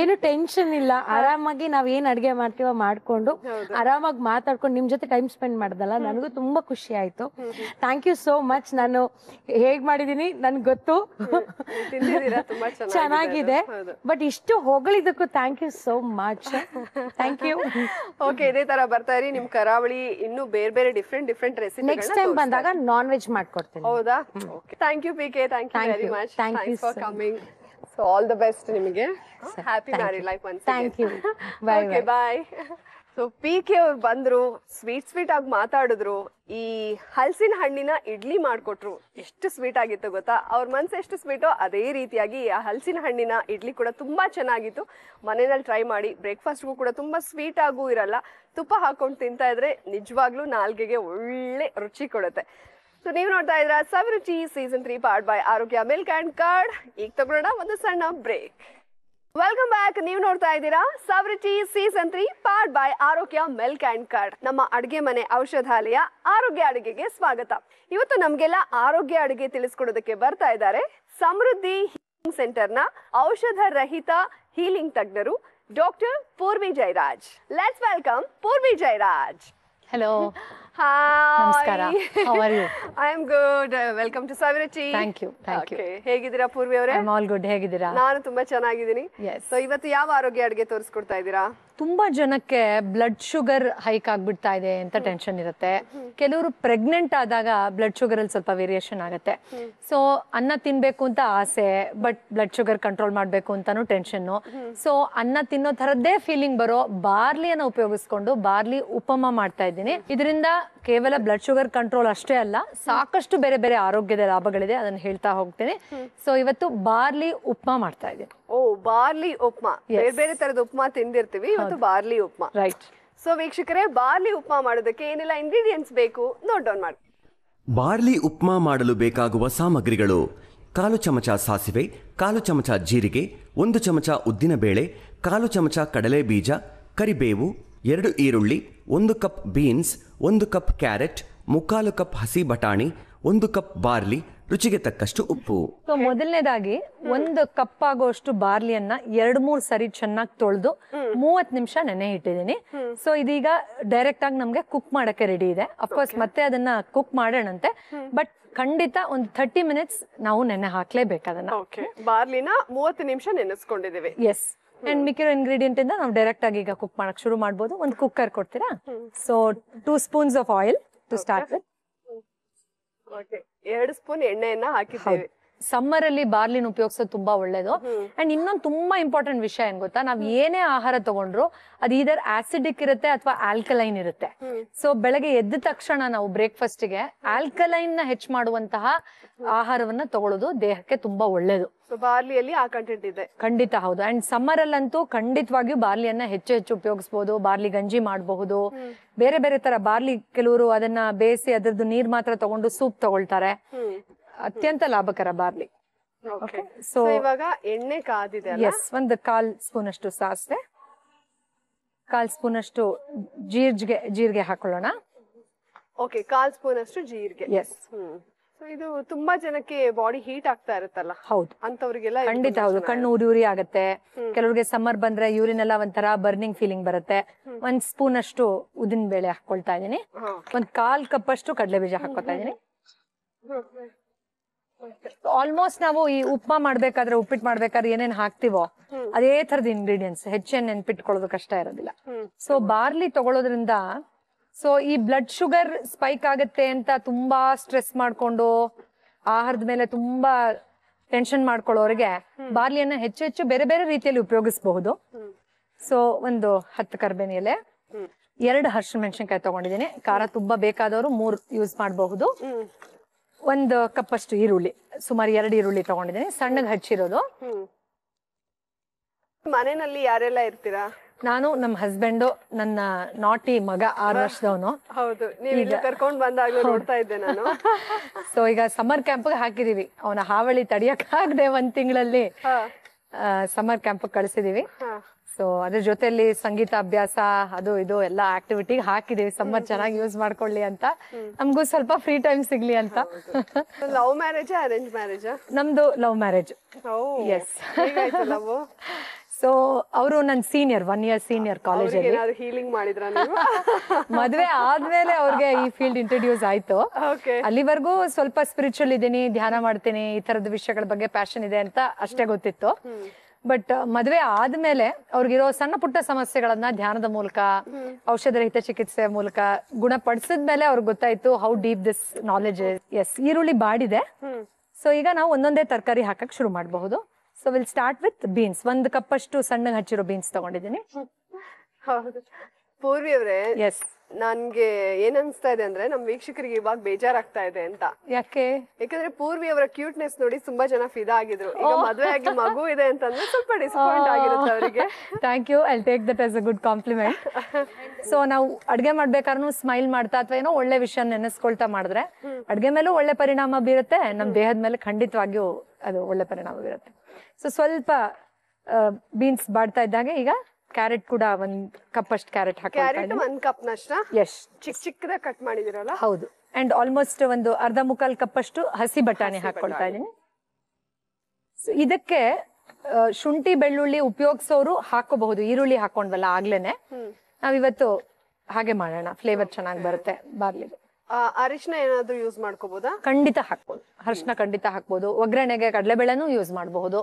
ಏನು ಟೆನ್ಷನ್ ಇಲ್ಲ ಆರಾಮಾಗಿ ನಾವ್ ಏನ್ ಅಡ್ಗೆ ಮಾಡ್ತೀವ ಮಾಡ್ಕೊಂಡು ಆರಾಮಾಗಿ ಮಾತಾಡ್ಕೊಂಡು ನಿಮ್ ಜೊತೆ ಟೈಮ್ ಸ್ಪೆಂಡ್ ಮಾಡ್ದಲ್ಲ ನನಗೂ ತುಂಬಾ ಖುಷಿ ಆಯ್ತು ಥ್ಯಾಂಕ್ ಯು ಸೋ ಮಚ್ ನಾನು ಹೇಗ್ ಮಾಡಿದೀನಿ ನನ್ಗೆ ಗೊತ್ತು ಚೆನ್ನಾಗಿದೆ ಬಟ್ ಇಷ್ಟು ಹೊಗಳಿದಕ್ಕೂ thank you so much thank you okay ಇದೇ ತರ ಬರ್ತಾ ಇರಿ ನಿಮ್ ಕರಾವಳಿ ಇನ್ನು ಬೇರೆ ಬೇರೆ different different recipe next time ಬಂದಾಗ ನಾನ್ ವೆಜ್ ಮಾಡ್ಕೊಡ್ತೀನಿ ಹೌದಾ thank you P K thank you very much you for coming so all the best ನಿಮಗೆ happy married life one thank you okay bye so P K ಅವ್ರು ಬಂದ್ರು sweet sweet ಆಗಿ ಮಾತಾಡಿದ್ರು ಈ ಹಲಸಿನ ಹಣ್ಣಿನ ಇಡ್ಲಿ ಮಾಡಿಕೊಟ್ರು ಎಷ್ಟು ಸ್ವೀಟ್ ಆಗಿತ್ತು ಗೊತ್ತಾ ಅವ್ರ ಮನಸ್ಸು ಎಷ್ಟು ಸ್ವೀಟೋ ಅದೇ ರೀತಿಯಾಗಿ ಆ ಹಲಸಿನ ಹಣ್ಣಿನ ಇಡ್ಲಿ ಕೂಡ ತುಂಬ ಚೆನ್ನಾಗಿತ್ತು ಮನೆಯಲ್ಲಿ ಟ್ರೈ ಮಾಡಿ ಬ್ರೇಕ್ಫಾಸ್ಟ್ಗೂ ಕೂಡ ತುಂಬ ಸ್ವೀಟ್ ಆಗೂ ಇರಲ್ಲ ತುಪ್ಪ ಹಾಕೊಂಡು ತಿಂತಾ ಇದ್ರೆ ನಿಜವಾಗ್ಲೂ ನಾಲ್ಗೆಗೆ ಒಳ್ಳೆ ರುಚಿ ಕೊಡುತ್ತೆ ಸೊ ನೀವು ನೋಡ್ತಾ ಇದ್ರ Saviruchi season three part by Arogya milk and curd ಈಗ ತಗೊಳ್ಳೋಣ ಒಂದು ಸಣ್ಣ ಬ್ರೇಕ್ ವೆಲ್ಕಮ್ ಬ್ಯಾಕ್ ನೀವು ನೋಡ್ತಾ ಇದ್ದೀರಾ Saviruchi season three part by Arogya milk and curd ನಮ್ಮ ಅಡುಗೆ ಮನೆ ಔಷಧಾಲಯ ಆರೋಗ್ಯ ಅಡುಗೆಗೆ ಸ್ವಾಗತ ಇವತ್ತು ನಮ್ಗೆಲ್ಲ ಆರೋಗ್ಯ ಅಡುಗೆ ತಿಳಿಸ್ಕೊಡೋದಕ್ಕೆ ಬರ್ತಾ ಇದ್ದಾರೆ ಸಮೃದ್ಧಿ ಹೀಲಿಂಗ್ ಸೆಂಟರ್ ನ ಔಷಧ ರಹಿತ ಹೀಲಿಂಗ್ ತಜ್ಞರು doctor Purvi Jairaj let's welcome Purvi Jairaj hello ನಮಸ್ಕಾರ I am good welcome to Saviruchi thank you thank you ಹೇಗಿದ್ದೀರಾ ಪೂರ್ವಿ ಅವರೇ ಆಲ್ ಗುಡ್ ಹೇಗಿದ್ದೀರಾ ನಾನು ತುಂಬಾ ಚೆನ್ನಾಗಿದ್ದೀನಿ ಸೊ ಇವತ್ತು ಯಾವ ಆರೋಗ್ಯ ಅಡುಗೆ ತೋರಿಸ್ಕೊಡ್ತಾ ಇದ್ದೀರಾ ತುಂಬಾ ಜನಕ್ಕೆ ಬ್ಲಡ್ ಶುಗರ್ ಹೈಕ್ ಆಗ್ಬಿಡ್ತಾ ಇದೆ ಅಂತ ಟೆನ್ಷನ್ ಇರುತ್ತೆ ಕೆಲವರು ಪ್ರೆಗ್ನೆಂಟ್ ಆದಾಗ ಬ್ಲಡ್ ಶುಗರ್ ಅಲ್ಲಿ ಸ್ವಲ್ಪ ವೇರಿಯೇಷನ್ ಆಗುತ್ತೆ ಸೊ ಅನ್ನ ತಿನ್ಬೇಕು ಅಂತ ಆಸೆ ಬಟ್ ಬ್ಲಡ್ ಶುಗರ್ ಕಂಟ್ರೋಲ್ ಮಾಡಬೇಕು ಅಂತಾನು ಟೆನ್ಷನ್ ಸೊ ಅನ್ನ ತಿನ್ನೋ ತರದ್ದೇ ಫೀಲಿಂಗ್ ಬರೋ ಬಾರ್ಲಿಯನ್ನು ಉಪಯೋಗಿಸ್ಕೊಂಡು ಬಾರ್ಲಿ ಉಪಮ ಮಾಡ್ತಾ ಇದ್ದೀನಿ ಇದರಿಂದ ಕೇವಲ ಬ್ಲಡ್ ಶುಗರ್ ಕಂಟ್ರೋಲ್ ಅಷ್ಟೇ ಅಲ್ಲ ಸಾಕಷ್ಟು ಬೇರೆ ಬೇರೆ ಆರೋಗ್ಯದ ಲಾಭಗಳಿದೆ ಅದನ್ನು ಹೇಳ್ತಾ ಹೋಗ್ತೇನೆ ಸೊ ಇವತ್ತು ಬಾರ್ಲಿ ಉಪ್ಮಾ ಮಾಡ್ತಾ ಇದ್ದೀನಿ ಓ ಬಾರ್ಲಿ ಉಪ್ಮಾ ಬೇರೆ ಬೇರೆ ತರದ ಉಪ್ಮಾ ತಿಂದಿರ್ತೀವಿ ಇವತ್ತು ಬಾರ್ಲಿ ಉಪ್ಮಾ ರೈಟ್ ಸೊ ವೀಕ್ಷಕರೇ ಬಾರ್ಲಿ ಉಪ್ಮಾ ಮಾಡೋದಕ್ಕೆ ಏನೆಲ್ಲ ಇಂಗ್ರೀಡಿಯೆಂಟ್ಸ್ ಬೇಕು ನೋಟ್ ಡೌನ್ ಮಾಡಿ ಬಾರ್ಲಿ ಉಪ್ಮಾ ಮಾಡಲು ಬೇಕಾಗುವ ಸಾಮಗ್ರಿಗಳು ಕಾಲು ಚಮಚ ಸಾಸಿವೆ ಕಾಲು ಚಮಚ ಜೀರಿಗೆ ಒಂದು ಚಮಚ ಉದ್ದಿನ ಬೇಳೆ ಕಾಲು ಚಮಚ ಕಡಲೆ ಬೀಜ ಕರಿಬೇವು ಎರಡು ಈರುಳ್ಳಿ ಒಂದು ಕಪ್ ಬೀನ್ಸ್ ಒಂದು ಕಪ್ ಕ್ಯಾರೆಟ್ ಮುಕ್ಕಾಲು ಕಪ್ ಹಸಿ ಬಟಾಣಿ ಒಂದು ಕಪ್ ಬಾರ್ಲಿ ರುಚಿಗೆ ತಕ್ಕಷ್ಟು ಉಪ್ಪು ಸೊ ಮೊದಲನೇದಾಗಿ ಒಂದು ಕಪ್ ಆಗುವಷ್ಟು ಬಾರ್ಲಿಯನ್ನ ಎರಡು ಮೂರ್ ಸರಿ ಚೆನ್ನಾಗಿ ತೊಳೆದು ಮೂವತ್ ನಿಮಿಷ ನೆನೆ ಇಟ್ಟಿದೀನಿ ಸೊ ಇದೀಗ ಡೈರೆಕ್ಟ್ ಆಗಿ ನಮ್ಗೆ ಕುಕ್ ಮಾಡಕ್ಕೆ ರೆಡಿ ಇದೆ ಅಫ್ಕೋರ್ಸ್ ಮತ್ತೆ ಅದನ್ನ ಕುಕ್ ಮಾಡೋಣಂತೆ ಬಟ್ ಖಂಡಿತ ಒಂದು ಥರ್ಟಿ ಮಿನಿಟ್ಸ್ ನಾವು ನೆನೆ ಹಾಕ್ಲೇಬೇಕು ಅದನ್ನ ಬಾರ್ಲಿನ ಮೂವತ್ತು ನಿಮಿಷ ನೆನೆಸ್ಕೊಂಡಿದ್ದೀವಿ ಎಸ್ ಅಂಡ್ ಮಿಕ್ಕಿರೋ ಇಂಗ್ರೀಡಿಯೆಂಟ್ ಇಂದ ನಾವು ಡೈರೆಕ್ಟ್ ಆಗಿ ಈಗ ಕುಕ್ ಮಾಡಕ್ ಶುರು ಮಾಡಬಹುದು ಒಂದು ಕುಕ್ಕರ್ ಕೊಡ್ತೀರಾ so two spoons of oil to start with ಎರಡು ಸ್ಪೂನ್ ಎಣ್ಣೆಯನ್ನ ಹಾಕಿದ್ದೇವೆ ಸಮ್ಮರ್ ಅಲ್ಲಿ ಬಾರ್ಲಿನ್ ಉಪಯೋಗಿಸೋದು ತುಂಬಾ ಒಳ್ಳೇದು ಅಂಡ್ ಇನ್ನೊಂದು ತುಂಬಾ ಇಂಪಾರ್ಟೆಂಟ್ ವಿಷಯ ಏನ್ ಗೊತ್ತಾ ನಾವ್ ಏನೇ ಆಹಾರ ತಗೊಂಡ್ರು ಅದು ಇದರ್ ಆಸಿಡಿಕ್ ಇರುತ್ತೆ ಅಥವಾ ಆಲ್ಕಲೈನ್ ಇರುತ್ತೆ ಸೊ ಬೆಳಗ್ಗೆ ಎದ್ದ ತಕ್ಷಣ ನಾವು ಬ್ರೇಕ್ಫಾಸ್ಟ್ ಗೆ ಆಲ್ಕಲೈನ್ ನ ಹೆಚ್ಚು ಮಾಡುವಂತಹ ಆಹಾರವನ್ನ ತಗೊಳ್ಳೋದು ದೇಹಕ್ಕೆ ತುಂಬಾ ಒಳ್ಳೇದು ಬಾರ್ಲಿಯಲ್ಲಿ ಆ ಕಂಟೆಂಟ್ ಇದೆ ಖಂಡಿತ ಹೌದು ಅಂಡ್ ಸಮ್ಮರ್ ಅಲ್ಲಂತೂ ಖಂಡಿತವಾಗಿಯೂ ಬಾರ್ಲಿಯನ್ನ ಹೆಚ್ಚು ಹೆಚ್ಚು ಉಪಯೋಗಿಸಬಹುದು ಬಾರ್ಲಿ ಗಂಜಿ ಮಾಡಬಹುದು ಬೇರೆ ಬೇರೆ ತರ ಬಾರ್ಲಿ ಕೆಲವರು ಅದನ್ನ ಬೇಯಿಸಿ ಅದರದ್ದು ನೀರ್ ಮಾತ್ರ ತಗೊಂಡು ಸೂಪ್ ತಗೊಳ್ತಾರೆ ಅತ್ಯಂತ ಲಾಭಕರ ಬಾರ್ಲಿ ಸೊ ಇವಾಗ ಎಣ್ಣೆ ಕಾದಿದೆ ಒಂದು ಕಾಲ್ ಸ್ಪೂನ್ ಅಷ್ಟು ಸಾಸಿವೆ ಕಾಲ್ ಸ್ಪೂನ್ ಅಷ್ಟು ಜೀರ್ಜ್ಗೆ ಜೀರಿಗೆ ಹಾಕೊಳ್ಳೋಣ ಓಕೆ ಕಾಲ್ ಸ್ಪೂನ್ ಅಷ್ಟು ಜೀರಿಗೆ ಎಸ್ ಇದು ತುಂಬಾ ಜನಕ್ಕೆ ಬಾಡಿ ಹೀಟ್ ಆಗ್ತಾ ಇರುತ್ತಲ್ಲ ಹೌದು ಅಂತವ್ರಿಗೆಲ್ಲ ಖಂಡಿತ ಹೌದು ಕಣ್ಣು ಉರಿ ಉರಿ ಆಗುತ್ತೆ ಕೆಲವರಿಗೆ ಸಮ್ಮರ್ ಬಂದ್ರೆ ಯೂರಿನ್ ಇವ್ರಿನೆಲ್ಲ ಒಂಥರ ಬರ್ನಿಂಗ್ ಫೀಲಿಂಗ್ ಬರುತ್ತೆ ಒಂದ್ ಸ್ಪೂನ್ ಅಷ್ಟು ಉದಿನ ಬೇಳೆ ಹಾಕೊಳ್ತಾ ಇದೀನಿ ಒಂದ್ ಕಾಲ್ ಕಪ್ ಅಷ್ಟು ಕಡಲೆ ಬೀಜ ಹಾಕೋತಾ ಇದೀನಿ ಆಲ್ಮೋಸ್ಟ್ ನಾವು ಈ ಉಪ್ಮಾ ಮಾಡ್ಬೇಕಾದ್ರೆ ಉಪ್ಪಿಟ್ಟು ಮಾಡ್ಬೇಕಾದ್ರೆ ಏನೇನ್ ಹಾಕ್ತಿವೋ ಅದೇ ತರದ ಇಂಗ್ರೀಡಿಯೆಂಟ್ಸ್ ಹೆಚ್ಚೇನ್ ನೆನ್ಪಿಟ್ಕೊಳ್ಳೋದು ಕಷ್ಟ ಇರೋದಿಲ್ಲ ಸೊ ಬಾರ್ಲಿ ತಗೊಳ್ಳೋದ್ರಿಂದ ಸೊ ಈ ಬ್ಲಡ್ ಶುಗರ್ ಸ್ಪೈಕ್ ಆಗುತ್ತೆ ಅಂತ ತುಂಬಾ ಸ್ಟ್ರೆಸ್ ಮಾಡ್ಕೊಂಡು ಆಹಾರದ ಮೇಲೆ ತುಂಬಾ ಟೆನ್ಷನ್ ಮಾಡ್ಕೊಳ್ಳೋರಿಗೆ ಬಾರ್ಲಿಯನ್ನ ಹೆಚ್ಚು ಹೆಚ್ಚು ಬೇರೆ ಬೇರೆ ರೀತಿಯಲ್ಲಿ ಉಪಯೋಗಿಸಬಹುದು ಸೊ ಒಂದು ಹತ್ತು ಕರ್ಬೇನ ಎಲೆ ಎರಡು ಹರ್ಷ ಮೆಣಸಿನ್ಕಾಯಿ ತಗೊಂಡಿದ್ದೀನಿ ಖಾರ ತುಂಬಾ ಬೇಕಾದವರು ಮೂರ್ ಯೂಸ್ ಮಾಡಬಹುದು ಒಂದು ಕಪ್ ಅಷ್ಟು ಈರುಳ್ಳಿ ಸುಮಾರು ಎರಡು ಈರುಳ್ಳಿ ತಗೊಂಡಿದ್ದೀನಿ ಸಣ್ಣಗೆ ಹಚ್ಚಿರೋದು ಮನೆಯಲ್ಲಿ ಯಾರೆಲ್ಲ ಇರ್ತೀರಾ ನಾನು ನಮ್ಮ ಹಸ್ಬೆಂಡು ನನ್ನ ನಾಟಿ ಮಗ ಆರು ವರ್ಷದವನು ಹೌದು ನೋಡ್ತಾ ಸೊ ಈಗ ಸಮ್ಮರ್ ಕ್ಯಾಂಪ್ಗೆ ಹಾಕಿದೀವಿ ಅವನ ಹಾವಳಿ ತಡಿಯಕ್ಕಾಗದೆ ಒಂದ್ ತಿಂಗಳಲ್ಲಿ ಸಮ್ಮರ್ ಕ್ಯಾಂಪ್ ಕಳಿಸಿದೀವಿ ಸೊ ಅದ್ರ ಜೊತೆಲಿ ಸಂಗೀತ ಅಭ್ಯಾಸ ಅದು ಇದು ಎಲ್ಲ ಆಕ್ಟಿವಿಟಿ ಹಾಕಿದೀವಿ ಸಮ್ಮರ್ ಚೆನ್ನಾಗಿ ಯೂಸ್ ಮಾಡ್ಕೊಳ್ಳಿ ಅಂತ ನಮಗೂ ಸ್ವಲ್ಪ ಫ್ರೀ ಟೈಮ್ ಸಿಗ್ಲಿ ಅಂತ ಲವ್ ಮ್ಯಾರೇಜ್ ಅರೇಂಜ್ ಮ್ಯಾರೇಜ್ ನಮ್ದು ಲವ್ ಮ್ಯಾರೇಜ್ ಎಸ್ ಸೊ ಅವರು ನನ್ನ senior one year senior college healing ಮಾಡಿದ್ರ ಮದುವೆ ಆದ್ಮೇಲೆ ಅವ್ರಿಗೆ ಈ ಫೀಲ್ಡ್ ಇಂಟ್ರೊಡ್ಯೂಸ್ ಆಯ್ತು ಅಲ್ಲಿವರೆಗೂ ಸ್ವಲ್ಪ ಸ್ಪಿರಿಚುವಲ್ ಇದೀನಿ ಧ್ಯಾನ ಮಾಡ್ತೀನಿ ಈ ತರದ ವಿಷಯಗಳ ಬಗ್ಗೆ ಪ್ಯಾಷನ್ ಇದೆ ಅಂತ ಅಷ್ಟೇ ಗೊತ್ತಿತ್ತು ಬಟ್ uh, ಮದುವೆ ಆದ್ಮೇಲೆ ಅವ್ರಿಗಿರೋ ಸಣ್ಣ ಪುಟ್ಟ ಸಮಸ್ಯೆಗಳನ್ನ ಧ್ಯಾನದ ಮೂಲಕ ಔಷಧ ರಹಿತ ಚಿಕಿತ್ಸೆ ಮೂಲಕ ಗುಣಪಡಿಸಿದ್ಮೇಲೆ ಅವ್ರಿಗೆ ಗೊತ್ತಾಯ್ತು how deep this knowledge is ಈರುಳ್ಳಿ ಬಾಡಿದೆ ಸೊ ಈಗ ನಾವು ಒಂದೊಂದೇ ತರಕಾರಿ ಹಾಕಕ್ ಶುರು ಮಾಡಬಹುದು so will start with beans ಒಂದ್ ಕಪ್ ಅಷ್ಟು ಸಣ್ಣ ಹಚ್ಚಿರೋ ಬೀನ್ಸ್ ತಗೊಂಡಿದ್ದೀನಿ ಪೂರ್ವಿ ಅವರೇ ನನ್ಗೆ ಏನ್ ಅನ್ಸ್ತಾ ಇದೆ ಅಂದ್ರೆ ನಮ್ ವೀಕ್ಷಕರಿಗೆ ಇವಾಗ ಬೇಜಾರಾಗ್ತಾ ಇದೆ ಅಂತ ಯಾಕೆ ಯಾಕಂದ್ರೆ ಪೂರ್ವಿ ಅವರ ಕ್ಯೂಟ್ನೆಸ್ ನೋಡಿ ತುಂಬಾ ಜನ ಫಿದಾ ಆಗಿದ್ರು ಈಗ ಮದುವೆ ಆಗಿ ಮಗು ಇದೆ ಅಂತಂದ್ರೆ ಸ್ವಲ್ಪ ಡಿಸಪಾಯಿಂಟ್ ಆಗಿರುತ್ತೆ ಅವರಿಗೆ thank you I take that as a good compliment so ನಾವು ಅಡ್ಗೆ ಮಾಡ್ಬೇಕಾದ್ರೂ ಸ್ಮೈಲ್ ಮಾಡ್ತಾ ಅಥವಾ ಏನೋ ಒಳ್ಳೆ ವಿಷಯ ನೆನೆಸ್ಕೊಳ್ತಾ ಮಾಡಿದ್ರೆ ಅಡ್ಗೆ ಮೇಲೂ ಒಳ್ಳೆ ಪರಿಣಾಮ ಬೀರುತ್ತೆ ನಮ್ ದೇಹದ ಮೇಲೆ ಖಂಡಿತವಾಗಿಯೂ ಅದು ಒಳ್ಳೆ ಪರಿಣಾಮ ಬೀರುತ್ತೆ ಸೊ ಸ್ವಲ್ಪ ಬೀನ್ಸ್ ಬಾಡ್ತಾ ಇದ್ದಾಗ ಈಗ ಕ್ಯಾರೆಟ್ ಕೂಡ ಒಂದ್ ಕಪ್ ಅಷ್ಟು ಕ್ಯಾರೆಟ್ ಕ್ಯಾರೆಟ್ ಹಾಕಿ ಒಂದ್ ಕಪ್ ನಷ್ಟ ಎಸ್ ಚಿಕ್ಕ ಚಿಕ್ಕದ ಕಟ್ ಮಾಡಿದಿರಲ್ಲ ಹೌದು ಅಂಡ್ ಆಲ್ಮೋಸ್ಟ್ ಒಂದು ಅರ್ಧ ಮುಕ್ಕಾಲ್ ಕಪ್ ಅಷ್ಟು ಹಸಿ ಬಟಾಣಿ ಹಾಕೊಳ್ತಾ ಇದೀನಿ ಇದಕ್ಕೆ ಶುಂಠಿ ಬೆಳ್ಳುಳ್ಳಿ ಉಪಯೋಗಿಸೋರು ಹಾಕೋಬಹುದು ಈರುಳ್ಳಿ ಹಾಕೊಂಡ್ವಲ್ಲ ಆಗ್ಲೇನೆ ನಾವಿವತ್ತು ಹಾಗೆ ಮಾಡೋಣ ಫ್ಲೇವರ್ ಚೆನ್ನಾಗಿ ಬರುತ್ತೆ ಬಾರ್ಲಿಗೆ ಅರಿಶಿನ ಏನಾದ್ರೂ ಯೂಸ್ ಮಾಡ್ಕೋಬೋದಾ ಖಂಡಿತ ಹಾಕ್ಬೋದು ಅರಿಶಿನ ಖಂಡಿತ ಹಾಕ್ಬೋದು ಒಗ್ಗರಣೆಗೆ ಕಡಲೆಬೇಳೆನೂ ಯೂಸ್ ಮಾಡಬಹುದು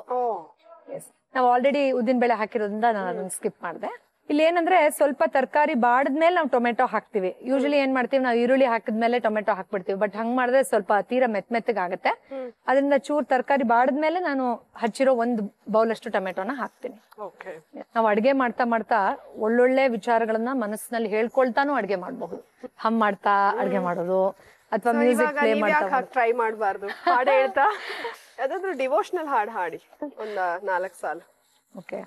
ನಾವು ಆಲ್ರೆಡಿ ಉದ್ದಿನ ಬೇಳೆ ಹಾಕಿರೋದ್ರಿಂದ ನಾನು ಅದನ್ನ ಸ್ಕಿಪ್ ಮಾಡಿದೆ ಇಲ್ಲಿ ಏನಂದ್ರೆ ಸ್ವಲ್ಪ ತರಕಾರಿ ಬಾಡದ್ಮೇಲೆ ನಾವು ಟೊಮೆಟೊ ಹಾಕ್ತಿವಿ ಯೂಶಲಿ ಏನ್ ಮಾಡ್ತೀವಿ ನಾವು ಈರುಳ್ಳಿ ಹಾಕಿದ್ಮೇಲೆ ಟೊಮೆಟೊ ಹಾಕ್ಬಿಡ್ತೀವಿ ಬಟ್ ಹಂಗ್ ಮಾಡಿದ್ರೆ ಸ್ವಲ್ಪ ತೀರಾ ಮೆತ್ ಆಗುತ್ತೆ ಅದರಿಂದ ಚೂರ್ ತರಕಾರಿ ಬಾಡದ್ಮೇಲೆ ನಾನು ಹಚ್ಚಿರೋ ಒಂದ್ ಬೌಲ್ ಅಷ್ಟು ಟೊಮೆಟೊನ ಹಾಕ್ತೀನಿ ನಾವು ಅಡ್ಗೆ ಮಾಡ್ತಾ ಮಾಡ್ತಾ ಒಳ್ಳೊಳ್ಳೆ ವಿಚಾರಗಳನ್ನ ಮನಸ್ಸಿನಲ್ಲಿ ಹೇಳ್ಕೊಳ್ತಾನು ಅಡ್ಗೆ ಮಾಡಬಹುದು ಹಮ್ ಮಾಡ್ತಾ ಅಡ್ಗೆ ಮಾಡೋದು ಅಥವಾ ಮ್ಯೂಸಿಕ್ ಪ್ಲೇ ಮಾಡ್ತಾ ಟ್ರೈ ಮಾಡಬಾರ್ದು ಯಾವ್ದಾದ್ರು ಡಿವೋಷನಲ್ ಹಾಡ್ ಹಾಡಿ ಒಂದ್ ನಾಲ್ಕು ಸಾಲ ಓಕೆ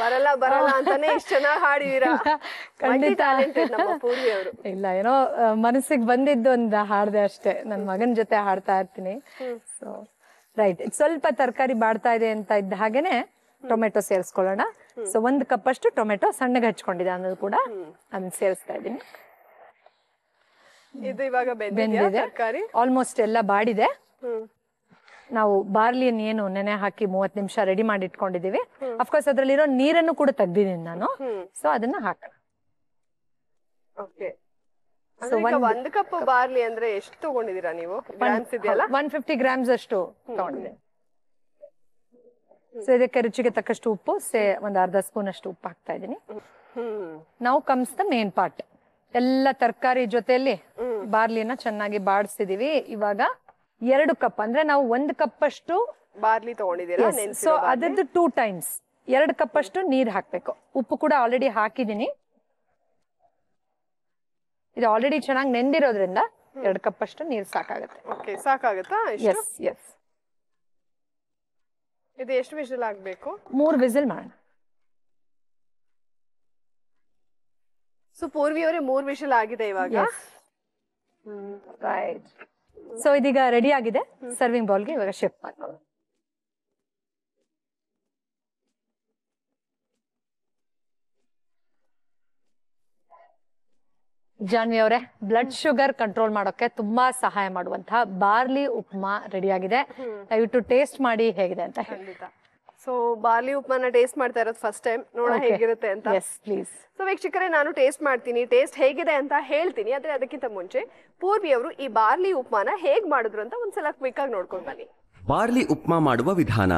ಬರಲ್ಲ ಬರಲ್ಲ ಅಂತಾನೆ ಹಾಡಿದೀರಾ ಖಂಡಿತ. ಇಲ್ಲ ಏನೋ ಮನಸ್ಸಿಗೆ ಬಂದಿದ್ದು ಒಂದು ಹಾಡ್ದೆ ಅಷ್ಟೇ ನನ್ನ ಮಗನ ಜೊತೆ ಹಾಡ್ತಾ ಇರ್ತೀನಿ ಸೊ ರೈಟ್ ಸ್ವಲ್ಪ ತರಕಾರಿ ಬಾಡ್ತಾ ಇದೆ ಅಂತ ಇದ್ದ ಹಾಗೇನೆ ಟೊಮೆಟೊ ಸೇರಿಸ್ಕೊಳ್ಳೋಣ ಸೊ ಒಂದ್ ಕಪ್ ಅಷ್ಟು ಟೊಮೆಟೊ ಸಣ್ಣಗೆ ಹಚ್ಕೊಂಡಿದೆ ಅನ್ನೋದು ಕೂಡ ಅದನ್ನ ಸೇರಿಸ್ತಾ ಇದ್ದೀನಿ ಇದು ಇವಾಗ ಬೆಂದಿದೆ ಆಲ್ಮೋಸ್ಟ್ ಎಲ್ಲ ಬಾಡಿದೆ ನಾವು ಬಾರ್ಲಿಯನ್ನು ಏನು ನೆನೆ ಹಾಕಿ ಮೂವತ್ತು ನಿಮಿಷ ರೆಡಿ ಮಾಡಿ ಇಟ್ಕೊಂಡಿದ್ದೀವಿ ಅಫ್ಕೋರ್ಸ್ ಅದರಲ್ಲಿರೋ ನೀರನ್ನು ಕೂಡ ತೆಗ್ದಿದ್ದೀನಿ ನಾನು ಸೊ ಅದನ್ನ ಹಾಕೋಣ ಕಪ್ ಬಾರ್ಲಿ ಅಂದ್ರೆ ಎಷ್ಟು ತಗೊಂಡಿದೀರಾ ನೀವು ಒನ್ ಫಿಫ್ಟಿ ಗ್ರಾಮ್ಸ್ ಅಷ್ಟು ತಗೊಂಡಿದ್ದೀನಿ ಸೊ ಇದಕ್ಕೆ ರುಚಿಗೆ ತಕ್ಕಷ್ಟು ಉಪ್ಪು ಸೇ ಒಂದು ಅರ್ಧ ಸ್ಪೂನ್ ಅಷ್ಟು ಉಪ್ಪು ಹಾಕ್ತಾ ಇದ್ದೀನಿ ನಾವು ಕಮ್ಸ್ ದ ಮೇನ್ ಪಾರ್ಟ್ ಎಲ್ಲ ತರಕಾರಿ ಜೊತೆಯಲ್ಲಿ ಬಾರ್ಲಿಯನ್ನ ಚೆನ್ನಾಗಿ ಬಾಡಿಸ್ತಿದೀವಿ ಇವಾಗ ಎರಡು ಕಪ್ ಅಂದ್ರೆ ನಾವು ಒಂದ್ ಕಪ್ ಅಷ್ಟು ಬಾರ್ಲಿ ತಗೊಂಡಿದ್ದೀರಾ ಸೊ ಅದದ್ದು ಟೂ ಟೈಮ್ಸ್ ಎರಡು ಕಪ್ ಅಷ್ಟು ನೀರ್ ಹಾಕ್ಬೇಕು ಉಪ್ಪು ಕೂಡ ಆಲ್ರೆಡಿ ಹಾಕಿದೀನಿ ಇದು ಆಲ್ರೆಡಿ ಚೆನ್ನಾಗಿ ನೆಂದಿರೋದ್ರಿಂದ ಎರಡು ಕಪ್ ಅಷ್ಟು ನೀರ್ ಸಾಕಾಗುತ್ತೆ ಓಕೆ ಸಾಕಾಗುತ್ತಾ ಎಸ್ ಇದು ಎಷ್ಟು ವಿಸಿಲ್ ಆಗಬೇಕು ಮೂರು ವಿಸಿಲ್ ಮಾಡೋಣ ಸೊ ಪೂರ್ವಿಯವರೇ ಅವರೇ ಮೂರು ಆಗಿದೆ ಇವಾಗ ರೈಟ್ ಸೊ ಇದೀಗ ರೆಡಿ ಆಗಿದೆ ಸರ್ವಿಂಗ್ ಬೌಲ್ಗೆ ಇವಾಗ ಶಿಫ್ಟ್ ಮಾಡ್ಕೊಳ್ಳೋಣ ಜಾನ್ವಿ ಅವರೇ ಬ್ಲಡ್ ಶುಗರ್ ಕಂಟ್ರೋಲ್ ಮಾಡೋಕೆ ತುಂಬಾ ಸಹಾಯ ಮಾಡುವಂತಹ ಬಾರ್ಲಿ ಉಪ್ಮಾ ರೆಡಿ ಆಗಿದೆ ದಯವಿಟ್ಟು ಟೇಸ್ಟ್ ಮಾಡಿ ಹೇಗಿದೆ ಅಂತ ಹೇಳಿ ಸೊ ಬಾರ್ಲಿ ಉಪ್ಮಾನ ಟೇಸ್ಟ್ ಮಾಡ್ತಾ ಇರೋದು ಫಸ್ಟ್ ಟೈಮ್ ನೋಡೋಣ ಹೇಗಿರುತ್ತೆ ಅಂತ ಪ್ಲೀಸ್ ಸೊ ವೀಕ್ಷಕರೇ ನಾನು ಟೇಸ್ಟ್ ಮಾಡ್ತೀನಿ ಟೇಸ್ಟ್ ಹೇಗಿದೆ ಅಂತ ಹೇಳ್ತೀನಿ ಆದ್ರೆ ಅದಕ್ಕಿಂತ ಮುಂಚೆ ಪೂರ್ವಿ ಅವರು ಈ ಬಾರ್ಲಿ ಉಪ್ಮಾನ ಹೇಗ್ ಮಾಡಿದ್ರು ಅಂತ ಒಂದ್ಸಲ ಕ್ವಿಕ್ ಆಗಿ ನೋಡ್ಕೊಂಡ್ ಬನ್ನಿ ಬಾರ್ಲಿ ಉಪ್ಮಾ ಮಾಡುವ ವಿಧಾನ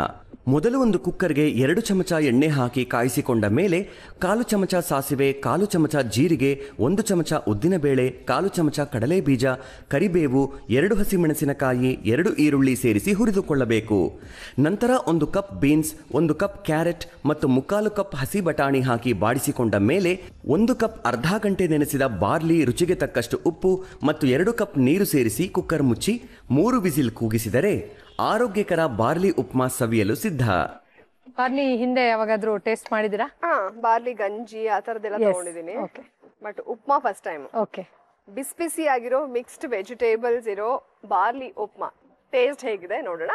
ಮೊದಲು ಒಂದು ಕುಕ್ಕರ್ಗೆ ಎರಡು ಚಮಚ ಎಣ್ಣೆ ಹಾಕಿ ಕಾಯಿಸಿಕೊಂಡ ಮೇಲೆ ಕಾಲು ಚಮಚ ಸಾಸಿವೆ ಕಾಲು ಚಮಚ ಜೀರಿಗೆ ಒಂದು ಚಮಚ ಉದ್ದಿನಬೇಳೆ ಕಾಲು ಚಮಚ ಕಡಲೆ ಬೀಜ ಕರಿಬೇವು ಎರಡು ಹಸಿಮೆಣಸಿನಕಾಯಿ ಎರಡು ಈರುಳ್ಳಿ ಸೇರಿಸಿ ಹುರಿದುಕೊಳ್ಳಬೇಕು ನಂತರ ಒಂದು ಕಪ್ ಬೀನ್ಸ್ ಒಂದು ಕಪ್ ಕ್ಯಾರೆಟ್ ಮತ್ತು ಮುಕ್ಕಾಲು ಕಪ್ ಹಸಿ ಬಟಾಣಿ ಹಾಕಿ ಬಾಡಿಸಿಕೊಂಡ ಮೇಲೆ ಒಂದು ಕಪ್ ಅರ್ಧ ಗಂಟೆ ನೆನೆಸಿದ ಬಾರ್ಲಿ ರುಚಿಗೆ ತಕ್ಕಷ್ಟು ಉಪ್ಪು ಮತ್ತು ಎರಡು ಕಪ್ ನೀರು ಸೇರಿಸಿ ಕುಕ್ಕರ್ ಮುಚ್ಚಿ ಮೂರು ವಿಸಿಲ್ ಕೂಗಿಸಿದರೆ ಆರೋಗ್ಯಕರ ಬಾರ್ಲಿ ಉಪ್ಮಾ ಸವಿಯಲು ಸಿದ್ಧ ಬಾರ್ಲಿ ಹಿಂದೆ ಯಾವಾಗಾದ್ರೂ ಟೇಸ್ಟ್ ಮಾಡಿದಿರಾ ಹಾ ಬಾರ್ಲಿ ಗಂಜಿ ಆ ತರದೆಲ್ಲ ತಗೊಂಡಿದೀನಿ but upma first time okay ಬಿಸಿ ಬಿಸಿ ಆಗಿರೋ ಮಿಕ್ಸ್ಡ್ ವೆಜಿಟೇಬಲ್ಸ್ ಇರೋ ಬಾರ್ಲಿ ಉಪ್ಮಾ ಟೇಸ್ಟ್ ಹೇಗಿದೆ ನೋಡೋಣ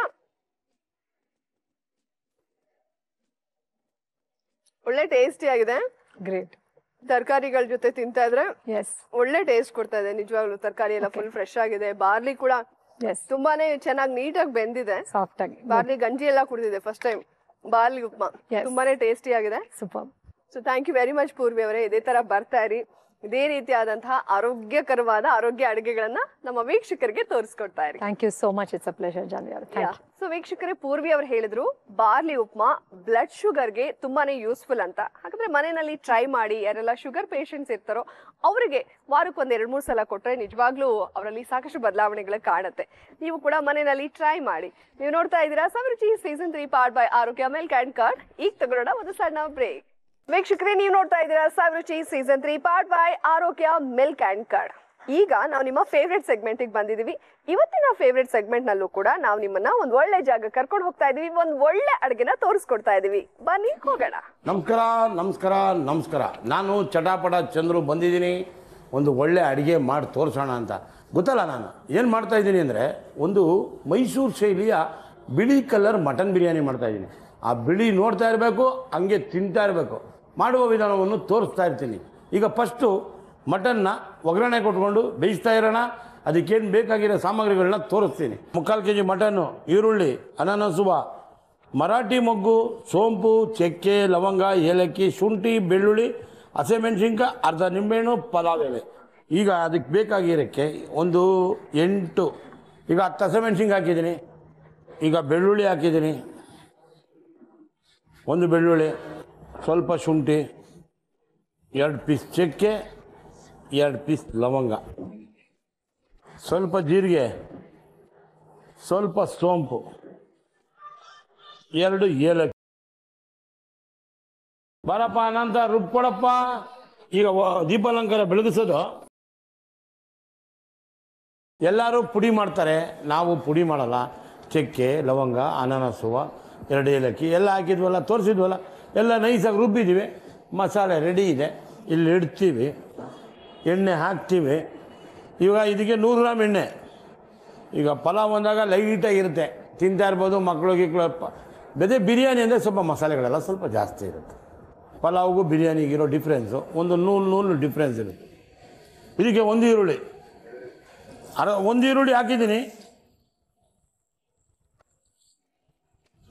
ಒಳ್ಳೆ ಟೇಸ್ಟಿ ಆಗಿದೆ ಗ್ರೇಟ್ ತರಕಾರಿಗಳ ಜೊತೆ ತಿಂತಾ ಇದ್ರೆ ಎಸ್ ಒಳ್ಳೆ ಟೇಸ್ಟ್ ಕೊಡ್ತಾ ಇದೆ ನಿಜವಾಗ್ಲೂ ತರಕಾರಿ ಎಲ್ಲ ಫುಲ್ ಫ್ರೆಶ್ ಆಗಿದೆ ಬಾರ್ಲಿ ಕೂಡ ತುಂಬಾನೇ ಚೆನ್ನಾಗಿ ನೀಟಾಗಿ ಬೆಂದಿದೆ ಸಾಫ್ಟ್ ಆಗಿ ಬಾರ್ಲಿ ಗಂಜಿ ಎಲ್ಲ ಕುಡಿದಿದೆ ಫಸ್ಟ್ ಟೈಮ್ ಬಾರ್ಲಿ ಉಪ್ಮಾ ತುಂಬಾನೇ ಟೇಸ್ಟಿ ಆಗಿದೆ super so thank you very much Poorvi ಅವರೇ ಇದೇ ತರ ಬರ್ತಾ ಇರಿ ಇದೇ ರೀತಿಯಾದಂತಹ ಆರೋಗ್ಯಕರವಾದ ಆರೋಗ್ಯ ಅಡುಗೆಗಳನ್ನ ನಮ್ಮ ವೀಕ್ಷಕರಿಗೆ ತೋರಿಸ್ಕೊಡ್ತಾ ಇರಿ thank you so much it's a so ವೀಕ್ಷಕರೇ ಪೂರ್ವಿ ಅವರು ಹೇಳಿದ್ರು ಬಾರ್ಲಿ ಉಪ್ಮಾ ಬ್ಲಡ್ ಶುಗರ್ಗೆ ತುಂಬಾನೇ ಯೂಸ್ಫುಲ್ ಅಂತ ಹಾಗಾದ್ರೆ ಮನೆಯಲ್ಲಿ ಟ್ರೈ ಮಾಡಿ ಯಾರೆಲ್ಲ ಶುಗರ್ ಪೇಷಂಟ್ಸ್ ಇರ್ತಾರೋ ಅವರಿಗೆ ವಾರಕ್ಕೊಂದು ಎರಡು ಮೂರು ಸಲ ಕೊಟ್ಟರೆ ನಿಜವಾಗ್ಲೂ ಅವರಲ್ಲಿ ಸಾಕಷ್ಟು ಬದಲಾವಣೆಗಳು ಕಾಣುತ್ತೆ ನೀವು ಕೂಡ ಮನೆಯಲ್ಲಿ ಟ್ರೈ ಮಾಡಿ ನೀವು ನೋಡ್ತಾ ಇದ್ದೀರಾ Saviruchi season three part by Arogya ಮೇಲ್ ಕ್ಯಾಂಡ್ ಕಾರ್ಡ್ ಈಗ ತಗೊಳ್ಳೋಣ ಒಂದು ಸಣ್ಣ ಬ್ರೇಕ್ ವೀಕ್ಷಕರೇ ನೀವು ನೋಡ್ತಾ ಇದ್ದೀರಾ Saviruchi season three part by Arogya milk and curd ಈಗ ನಾವು ನಿಮ್ಮ ಫೇವ್ರೆಟ್ ಗೆ ಬಂದಿದೀವಿ ಇವತ್ತಿನ ಫೇವ್ರೆಟ್ ಸೆಗ್ಮೆಂಟ್ನಲ್ಲೂ ಕೂಡ ನಾವು ನಿಮ್ಮನ್ನ ಒಂದು ಒಳ್ಳೆ ಜಾಗ ಕರ್ಕೊಂಡು ಹೋಗ್ತಾ ಇದೀವಿ ಒಂದು ಒಳ್ಳೆ ಅಡುಗೆನ ತೋರಿಸ್ಕೊಡ್ತಾ ಇದೀವಿ ಬನ್ನಿ ಹೋಗೋಣ ನಮಸ್ಕಾರ ನಮಸ್ಕಾರ ನಮಸ್ಕಾರ ನಾನು ಚಟಾಪಟ ಚಂದ್ರು ಬಂದಿದ್ದೀನಿ ಒಂದು ಒಳ್ಳೆ ಅಡುಗೆ ಮಾಡಿ ತೋರಿಸೋಣ ಅಂತ ಗೊತ್ತಲ್ಲ ನಾನು ಏನು ಮಾಡ್ತಾ ಇದ್ದೀನಿ ಅಂದರೆ ಒಂದು ಮೈಸೂರು ಶೈಲಿಯ ಬಿಳಿ ಕಲರ್ ಮಟನ್ ಬಿರಿಯಾನಿ ಮಾಡ್ತಾ ಇದ್ದೀನಿ ಆ ಬಿಳಿ ನೋಡ್ತಾ ಇರಬೇಕು ಹಂಗೆ ತಿಂತಾ ಇರಬೇಕು ಮಾಡುವ ವಿಧಾನವನ್ನು ತೋರಿಸ್ತಾ ಇರ್ತೀನಿ ಈಗ ಫಸ್ಟು ಮಟನ್ನ ಒಗ್ಗರಣೆ ಕೊಟ್ಕೊಂಡು ಬೇಯಿಸ್ತಾ ಇರೋಣ ಅದಕ್ಕೇನು ಬೇಕಾಗಿರೋ ಸಾಮಗ್ರಿಗಳನ್ನ ತೋರಿಸ್ತೀನಿ ಮುಕ್ಕಾಲು ಕೆ ಜಿ ಮಟನ್ನು ಈರುಳ್ಳಿ ಅನನಸುವ ಮರಾಠಿ ಮೊಗ್ಗು ಸೋಂಪು ಚಕ್ಕೆ ಲವಂಗ ಏಲಕ್ಕಿ ಶುಂಠಿ ಬೆಳ್ಳುಳ್ಳಿ ಹಸಿಮೆಣ್ಸಿನ್ಕ ಅರ್ಧ ನಿಂಬೆಹಣ್ಣು ಪಲಾವ್ ಈಗ ಅದಕ್ಕೆ ಬೇಕಾಗಿರೋಕ್ಕೆ ಒಂದು ಎಂಟು ಈಗ ಹತ್ತು ಹಸಿಮೆಣ್ಸಿನ್ಗೆ ಹಾಕಿದ್ದೀನಿ ಈಗ ಬೆಳ್ಳುಳ್ಳಿ ಹಾಕಿದ್ದೀನಿ ಒಂದು ಬೆಳ್ಳುಳ್ಳಿ ಸ್ವಲ್ಪ ಶುಂಠಿ ಎರಡು ಪೀಸ್ ಚಕ್ಕೆ ಎರಡು ಪೀಸ್ ಲವಂಗ ಸ್ವಲ್ಪ ಜೀರಿಗೆ ಸ್ವಲ್ಪ ಸೋಂಪು ಎರಡು ಏಲಕ್ಕಿ ಬರಪ್ಪ ಅನಂತ ರುಬ್ಕೊಡಪ್ಪ ಈಗ ದೀಪಾಲಂಕಾರ ಬೆಳಗಿಸೋದು ಎಲ್ಲರೂ ಪುಡಿ ಮಾಡ್ತಾರೆ ನಾವು ಪುಡಿ ಮಾಡಲ್ಲ ಚಕ್ಕೆ ಲವಂಗ ಅನಾನಸುವ ಎರಡು ಏಲಕ್ಕಿ ಎಲ್ಲ ಹಾಕಿದ್ವಲ್ಲ ತೋರಿಸಿದ್ವಲ್ಲ ಎಲ್ಲ ನೈಸಾಗಿ ರುಬ್ಬಿದ್ದೀವಿ ಮಸಾಲೆ ರೆಡಿ ಇದೆ ಇಲ್ಲಿ ಇಡ್ತೀವಿ ಎಣ್ಣೆ ಹಾಕ್ತೀವಿ ಇವಾಗ ಇದಕ್ಕೆ ನೂರು ಗ್ರಾಮ್ ಎಣ್ಣೆ ಈಗ ಪಲಾವ್ ಬಂದಾಗ ಲೈಟಾಗಿರುತ್ತೆ ತಿಂತಾ ಇರ್ಬೋದು ಮಕ್ಕಳು ಗಿಕ್ಳು ಬೆದೆ ಬಿರಿಯಾನಿ ಅಂದರೆ ಸ್ವಲ್ಪ ಮಸಾಲೆಗಳೆಲ್ಲ ಸ್ವಲ್ಪ ಜಾಸ್ತಿ ಇರುತ್ತೆ ಪಲಾವ್ಗೂ ಬಿರಿಯಾನಿಗಿರೋ ಡಿಫ್ರೆನ್ಸು ಒಂದು ನೂಲು ನೂಲು ಡಿಫ್ರೆನ್ಸ್ ಇರುತ್ತೆ ಇದಕ್ಕೆ ಒಂದು ಈರುಳ್ಳಿ ಅರ ಒಂದು ಈರುಳ್ಳಿ ಹಾಕಿದ್ದೀನಿ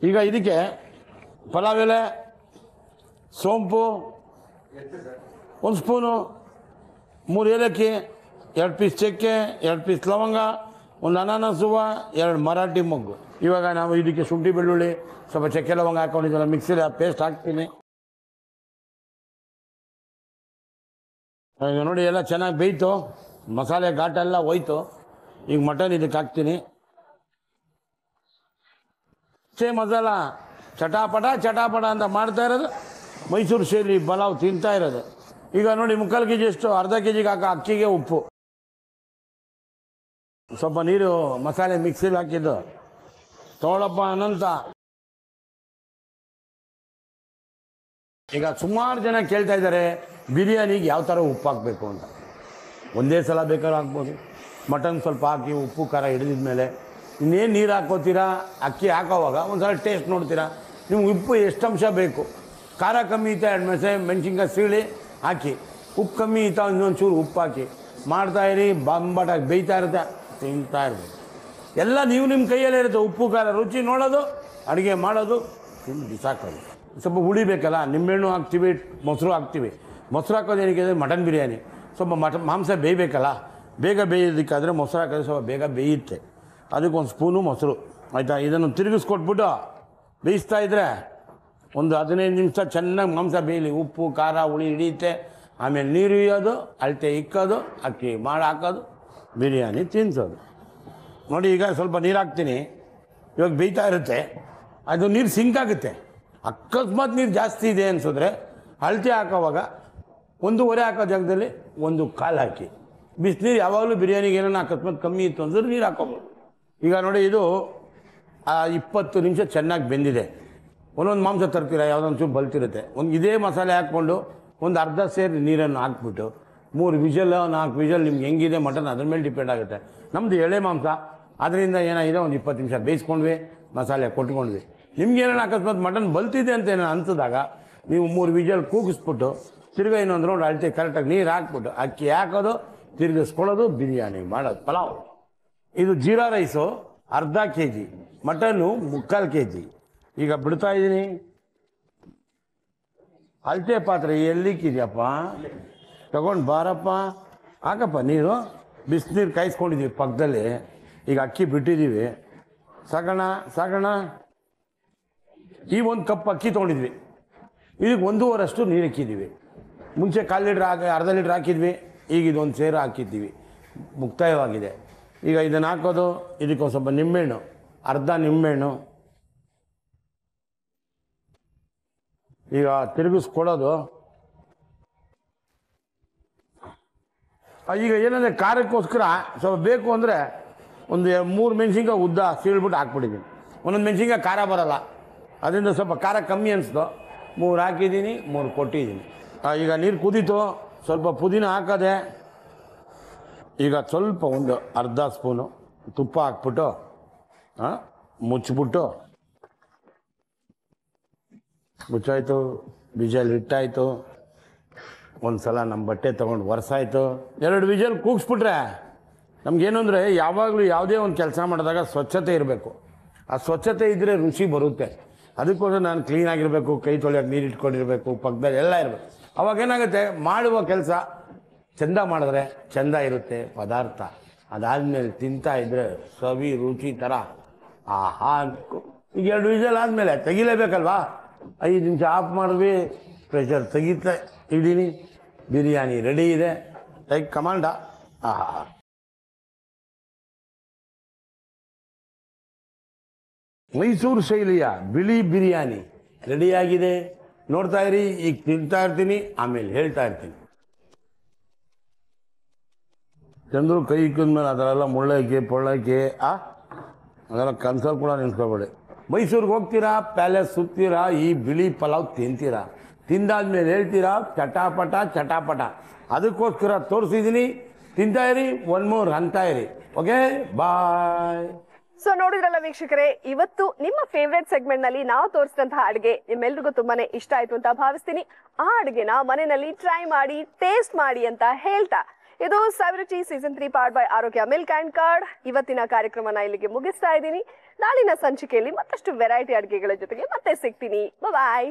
ಈಗ ಇದಕ್ಕೆ ಪಲಾವ್ ಎಲೆ ಸೋಂಪು ಒಂದು ಸ್ಪೂನು ಮೂರು ಏಲಕ್ಕಿ ಎರಡು ಪೀಸ್ ಚಕ್ಕೆ ಎರಡು ಪೀಸ್ ಲವಂಗ ಒಂದು ಅನಾನಸ್ ಹೂವು ಎರಡು ಮರಾಠಿ ಮೊಗ್ಗು ಇವಾಗ ನಾವು ಇದಕ್ಕೆ ಶುಂಠಿ ಬೆಳ್ಳುಳ್ಳಿ ಸ್ವಲ್ಪ ಚಕ್ಕೆ ಲವಂಗ ಹಾಕೊಂಡಿದ್ದೆಲ್ಲ ಮಿಕ್ಸಿಲಿ ಆ ಪೇಸ್ಟ್ ಹಾಕ್ತೀನಿ ನೋಡಿ ಎಲ್ಲ ಚೆನ್ನಾಗಿ ಬೇಯ್ತು ಮಸಾಲೆ ಘಾಟ ಎಲ್ಲ ಹೋಯ್ತು ಈಗ ಮಟನ್ ಇದಕ್ಕೆ ಹಾಕ್ತೀನಿ ಸೇಮ್ ಮಸಾಲ ಚಟಾಪಟ ಚಟಾಪಟ ಅಂತ ಮಾಡ್ತಾ ಇರೋದು ಮೈಸೂರು ಸೇರಿ ಬಲಾವ್ ತಿಂತಾ ಇರೋದು ಈಗ ನೋಡಿ ಮುಕ್ಕಾಲು ಕೆ ಜಿ ಎಷ್ಟು ಅರ್ಧ ಕೆ ಜಿಗೆ ಹಾಕೋ ಅಕ್ಕಿಗೆ ಉಪ್ಪು ಸ್ವಲ್ಪ ನೀರು ಮಸಾಲೆ ಮಿಕ್ಸಿಲಿ ಹಾಕಿದ್ದು ತೋಳಪ್ಪ ಅನಂತ ಈಗ ಸುಮಾರು ಜನ ಕೇಳ್ತಾ ಇದ್ದಾರೆ ಬಿರಿಯಾನಿಗೆ ಯಾವ ಥರ ಉಪ್ಪು ಹಾಕಬೇಕು ಅಂತ ಒಂದೇ ಸಲ ಬೇಕಾದ್ರೂ ಹಾಕ್ಬೋದು ಮಟನ್ ಸ್ವಲ್ಪ ಹಾಕಿ ಉಪ್ಪು ಖಾರ ಹಿಡಿದಿದ್ಮೇಲೆ ಇನ್ನೇನು ನೀರು ಹಾಕೋತೀರಾ ಅಕ್ಕಿ ಹಾಕೋವಾಗ ಒಂದು ಸಲ ಟೇಸ್ಟ್ ನೋಡ್ತೀರಾ ನಿಮ್ಗೆ ಉಪ್ಪು ಎಷ್ಟು ಅಂಶ ಬೇಕು ಖಾರ ಕಮ್ಮಿ ಇತ್ತು ಎರಡು ಮೆಣಸೆ ಮೆಣಸಿನ್ಕಾಯಿ ಸೀಳಿ ಹಾಕಿ ಉಪ್ಪು ಕಮ್ಮಿ ಇತ್ತು ಇನ್ನೊಂದು ಚೂರು ಉಪ್ಪು ಹಾಕಿ ಮಾಡ್ತಾಯಿರಿ ಬಂಬಾಟಾಗಿ ಬೇಯ್ತಾ ಇರುತ್ತೆ ತಿಂತಾ ಇರಬೇಕು ಎಲ್ಲ ನೀವು ನಿಮ್ಮ ಕೈಯಲ್ಲೇ ಇರುತ್ತೆ ಉಪ್ಪು ಖಾರ ರುಚಿ ನೋಡೋದು ಅಡುಗೆ ಮಾಡೋದು ತಿಂದು ಬಿಸಾಕೋದು ಸ್ವಲ್ಪ ಹುಳಿ ಬೇಕಲ್ಲ ನಿಂಬೆಹಣ್ಣು ಹಾಕ್ತೀವಿ ಮೊಸರು ಹಾಕ್ತೀವಿ ಮೊಸರು ಹಾಕೋದು ಏನಕ್ಕೆ ಅಂದರೆ ಮಟನ್ ಬಿರಿಯಾನಿ ಸ್ವಲ್ಪ ಮಟ ಮಾಂಸ ಬೇಯಬೇಕಲ್ಲ ಬೇಗ ಬೇಯೋದಕ್ಕಾದರೆ ಮೊಸರು ಹಾಕಿದ್ರೆ ಸ್ವಲ್ಪ ಬೇಗ ಬೇಯುತ್ತೆ ಅದಕ್ಕೊಂದು ಸ್ಪೂನು ಮೊಸರು ಆಯಿತಾ ಇದನ್ನು ತಿರುಗಿಸ್ಕೊಟ್ಬಿಟ್ಟು ಬೇಯಿಸ್ತಾ ಇದ್ದರೆ ಒಂದು ಹದಿನೈದು ನಿಮಿಷ ಚೆನ್ನಾಗಿ ಮಾಂಸ ಬೇಯಲಿ ಉಪ್ಪು ಖಾರ ಹುಳಿ ಹಿಡಿಯುತ್ತೆ ಆಮೇಲೆ ನೀರು ಇಯೋದು ಅಳತೆ ಇಕ್ಕೋದು ಅಕ್ಕಿ ಮಾಡಿ ಹಾಕೋದು ಬಿರಿಯಾನಿ ತಿನ್ನಿಸೋದು ನೋಡಿ ಈಗ ಸ್ವಲ್ಪ ನೀರು ಹಾಕ್ತೀನಿ ಇವಾಗ ಬೇಯ್ತಾ ಇರುತ್ತೆ ಅದು ನೀರು ಸಿಂಕ್ ಆಗುತ್ತೆ ಅಕಸ್ಮಾತ್ ನೀರು ಜಾಸ್ತಿ ಇದೆ ಅನಿಸಿದ್ರೆ ಅಳತೆ ಹಾಕೋವಾಗ ಒರೆ ಹಾಕೋ ಜಾಗದಲ್ಲಿ ಒಂದು ಕಾಲು ಹಾಕಿ ಬಿಸಿನೀರು ಯಾವಾಗಲೂ ಬಿರಿಯಾನಿಗೆ ಏನೋ ಅಕಸ್ಮಾತ್ ಕಮ್ಮಿ ಇತ್ತು ಅಂದ್ರೆ ನೀರು ಹಾಕೋಬೋದು ಈಗ ನೋಡಿ ಇದು ಇಪ್ಪತ್ತು ನಿಮಿಷ ಚೆನ್ನಾಗಿ ಬೆಂದಿದೆ ಒಂದೊಂದು ಮಾಂಸ ತರ್ತೀರ ಯಾವುದೊಂದು ಚೂರು ಬಲ್ತಿರುತ್ತೆ ಒಂದು ಇದೇ ಮಸಾಲೆ ಹಾಕ್ಕೊಂಡು ಒಂದು ಅರ್ಧ ಸೇರಿ ನೀರನ್ನು ಹಾಕ್ಬಿಟ್ಟು ಮೂರು ವಿಜಲ್ ನಾಲ್ಕು ವಿಜಲ್ ನಿಮ್ಗೆ ಹೆಂಗಿದೆ ಮಟನ್ ಅದ್ರ ಮೇಲೆ ಡಿಪೆಂಡ್ ಆಗುತ್ತೆ ನಮ್ಮದು ಎಳೆ ಮಾಂಸ ಅದರಿಂದ ಏನಾಗಿದೆ ಒಂದು ಇಪ್ಪತ್ತು ನಿಮಿಷ ಬೇಯಿಸ್ಕೊಂಡ್ವಿ ಮಸಾಲೆ ಕೊಟ್ಕೊಂಡ್ವಿ ನಿಮ್ಗೆ ಏನೇನು ಅಕಸ್ಮಾತ್ ಮಟನ್ ಬಲ್ತಿದೆ ಅಂತ ಏನೋ ಅನ್ಸಿದಾಗ ನೀವು ಮೂರು ವಿಜಲ್ ಕೂಗಿಸ್ಬಿಟ್ಟು ತಿರ್ಗಾ ಇನ್ನೊಂದು ನೋಡಿ ಅಳತೆ ಕರೆಕ್ಟಾಗಿ ನೀರು ಹಾಕ್ಬಿಟ್ಟು ಅಕ್ಕಿ ಹಾಕೋದು ತಿರುಗಿಸ್ಕೊಳ್ಳೋದು ಬಿರಿಯಾನಿ ಮಾಡೋದು ಪಲಾವ್ ಇದು ಜೀರಾ ರೈಸು ಅರ್ಧ ಕೆ ಜಿ ಮಟನ್ನು ಮುಕ್ಕಾಲು ಕೆ ಜಿ ಈಗ ಬಿಡ್ತಾ ಇದ್ದೀನಿ ಅಳತೆ ಪಾತ್ರೆ ಎಲ್ಲಿಕ್ಕಿದ್ಯಪ್ಪ ತಗೊಂಡು ಬಾರಪ್ಪ ಹಾಕಪ್ಪ ನೀರು ಬಿಸಿನೀರು ಕಾಯಿಸ್ಕೊಂಡಿದ್ದೀವಿ ಪಕ್ಕದಲ್ಲಿ ಈಗ ಅಕ್ಕಿ ಬಿಟ್ಟಿದ್ದೀವಿ ಸಗಣ ಸಾಕಣ ಈ ಒಂದು ಕಪ್ ಅಕ್ಕಿ ತೊಗೊಂಡಿದ್ವಿ ಇದಕ್ಕೆ ಒಂದೂವರೆಷ್ಟು ನೀರು ಹಾಕಿದ್ದೀವಿ ಮುಂಚೆ ಕಾಲು ಲೀಟ್ರ್ ಹಾಕಿ ಅರ್ಧ ಲೀಟ್ರ್ ಹಾಕಿದ್ವಿ ಈಗ ಇದೊಂದು ಸೇರು ಹಾಕಿದ್ದೀವಿ ಮುಕ್ತಾಯವಾಗಿದೆ ಈಗ ಇದನ್ನು ಹಾಕೋದು ಇದಕ್ಕೊಂದು ಸ್ವಲ್ಪ ನಿಂಬೆಹಣ್ಣು ಅರ್ಧ ನಿಂಬೆಹಣ್ಣು ಈಗ ತಿರುಗಿಸ್ಕೊಡೋದು ಈಗ ಏನಂದರೆ ಖಾರಕ್ಕೋಸ್ಕರ ಸ್ವಲ್ಪ ಬೇಕು ಅಂದರೆ ಒಂದು ಮೂರು ಮೆಣಸಿನ್ಕಾಯಿ ಉದ್ದ ಸೀಳ್ಬಿಟ್ಟು ಹಾಕ್ಬಿಟ್ಟಿದ್ದೀನಿ ಒಂದೊಂದು ಮೆಣಸಿನ್ಕಾಯಿ ಖಾರ ಬರೋಲ್ಲ ಅದರಿಂದ ಸ್ವಲ್ಪ ಖಾರ ಕಮ್ಮಿ ಅನಿಸ್ತು ಮೂರು ಹಾಕಿದ್ದೀನಿ ಮೂರು ಕೊಟ್ಟಿದ್ದೀನಿ ಈಗ ನೀರು ಕುದೀತು ಸ್ವಲ್ಪ ಪುದೀನ ಹಾಕದೆ ಈಗ ಸ್ವಲ್ಪ ಒಂದು ಅರ್ಧ ಸ್ಪೂನು ತುಪ್ಪ ಹಾಕ್ಬಿಟ್ಟು ಮುಚ್ಚಿಬಿಟ್ಟು ಮುಚ್ಚೋಯ್ತು ವಿಜಲ್ ಇಟ್ಟಾಯಿತು ಒಂದು ಸಲ ನಮ್ಮ ಬಟ್ಟೆ ತೊಗೊಂಡು ವರ್ಸಾಯಿತು ಎರಡು ವಿಜಲ್ ಕೂಗ್ಸ್ಬಿಟ್ರೆ ನಮಗೇನು ಅಂದರೆ ಯಾವಾಗಲೂ ಯಾವುದೇ ಒಂದು ಕೆಲಸ ಮಾಡಿದಾಗ ಸ್ವಚ್ಛತೆ ಇರಬೇಕು ಆ ಸ್ವಚ್ಛತೆ ಇದ್ದರೆ ರುಚಿ ಬರುತ್ತೆ ಅದಕ್ಕೋಸ್ಕರ ನಾನು ಕ್ಲೀನಾಗಿರಬೇಕು ಕೈ ತೊಳೆಯೋಕೆ ನೀರು ಇಟ್ಕೊಂಡಿರಬೇಕು ಪಕ್ಕದಲ್ಲಿ ಎಲ್ಲ ಇರಬೇಕು ಅವಾಗ ಏನಾಗುತ್ತೆ ಮಾಡುವ ಕೆಲಸ ಚೆಂದ ಮಾಡಿದ್ರೆ ಚೆಂದ ಇರುತ್ತೆ ಪದಾರ್ಥ ಅದಾದಮೇಲೆ ತಿಂತಾ ಇದ್ದರೆ ಸವಿ ರುಚಿ ಥರ ಆಹಾ ಈಗ ಎರಡು ವಿಜಲ್ ಆದಮೇಲೆ ತೆಗಿಲೇಬೇಕಲ್ವಾ ಐದು ನಿಮಿಷ ಆಫ್ ಮಾಡಿದ್ವಿ ಪ್ರೆಷರ್ ತೆಗಿತಾ ಇಡೀನಿ ಬಿರಿಯಾನಿ ರೆಡಿ ಇದೆ ಲೈಕ್ ಕಮಾಂಡ ಆಹಾ ಮೈಸೂರು ಶೈಲಿಯ ಬಿಳಿ ಬಿರಿಯಾನಿ ರೆಡಿಯಾಗಿದೆ ನೋಡ್ತಾ ಇರಿ ಈಗ ತಿಂತಾ ಇರ್ತೀನಿ ಆಮೇಲೆ ಹೇಳ್ತಾ ಇರ್ತೀನಿ ಚಂದ್ರು ಕೈ ಇಕ್ಕಿದ್ಮೇಲೆ ಅದರೆಲ್ಲ ಮುಳ್ಳಕ್ಕೆ ಪೊಳ್ಳಕ್ಕೆ ಆ ಅದೆಲ್ಲ ಕನ್ಸಲ್ ಕೂಡ ನಿಲ್ಸ್ಕೊಬೇಡಿ ಮೈಸೂರಿಗೆ ಹೋಗ್ತೀರಾ ಪ್ಯಾಲೇಸ್ ಸುತ್ತೀರಾ ಈ ಬಿಳಿ ಪಲಾವ್ ತಿಂತೀರಾ ತಿಂದಾದ್ಮೇಲೆ ಹೇಳ್ತೀರಾ ಚಟಾಪಟ ಚಟಾಪಟ ಅದಕ್ಕೋಸ್ಕರ ತೋರಿಸಿದ್ದೀನಿ ತಿಂತಾ ಇರಿ ಒನ್ ಮೋರ್ ಅಂತ ಇರಿ ಓಕೆ ಬಾಯ್ ಸೊ ನೋಡಿದ್ರಲ್ಲ ವೀಕ್ಷಕರೇ ಇವತ್ತು ನಿಮ್ಮ ಫೇವ್ರೇಟ್ ಸೆಗ್ಮೆಂಟ್ ನಲ್ಲಿ ನಾವು ತೋರಿಸಿದಂತಹ ಅಡುಗೆ ನಿಮ್ಮೆಲ್ರಿಗೂ ತುಂಬಾನೇ ಇಷ್ಟ ಆಯ್ತು ಅಂತ ಭಾವಿಸ್ತೀನಿ ಆ ಅಡುಗೆನ ಮನೆಯಲ್ಲಿ ಟ್ರೈ ಮಾಡಿ ಟೇಸ್ಟ್ ಮಾಡಿ ಅಂತ ಹೇಳ್ತಾ ಇದು ಟಿ season three part by Arogya milk and curd ಇವತ್ತಿನ ಕಾರ್ಯಕ್ರಮನ ಇಲ್ಲಿಗೆ ಮುಗಿಸ್ತಾ ಇದ್ದೀನಿ ನಾಳಿನ ಸಂಚಿಕೆಯಲ್ಲಿ ಮತ್ತಷ್ಟು ವೆರೈಟಿ ಅಡುಗೆಗಳ ಜೊತೆಗೆ ಮತ್ತೆ ಸಿಗ್ತೀನಿ ಬಾಯ್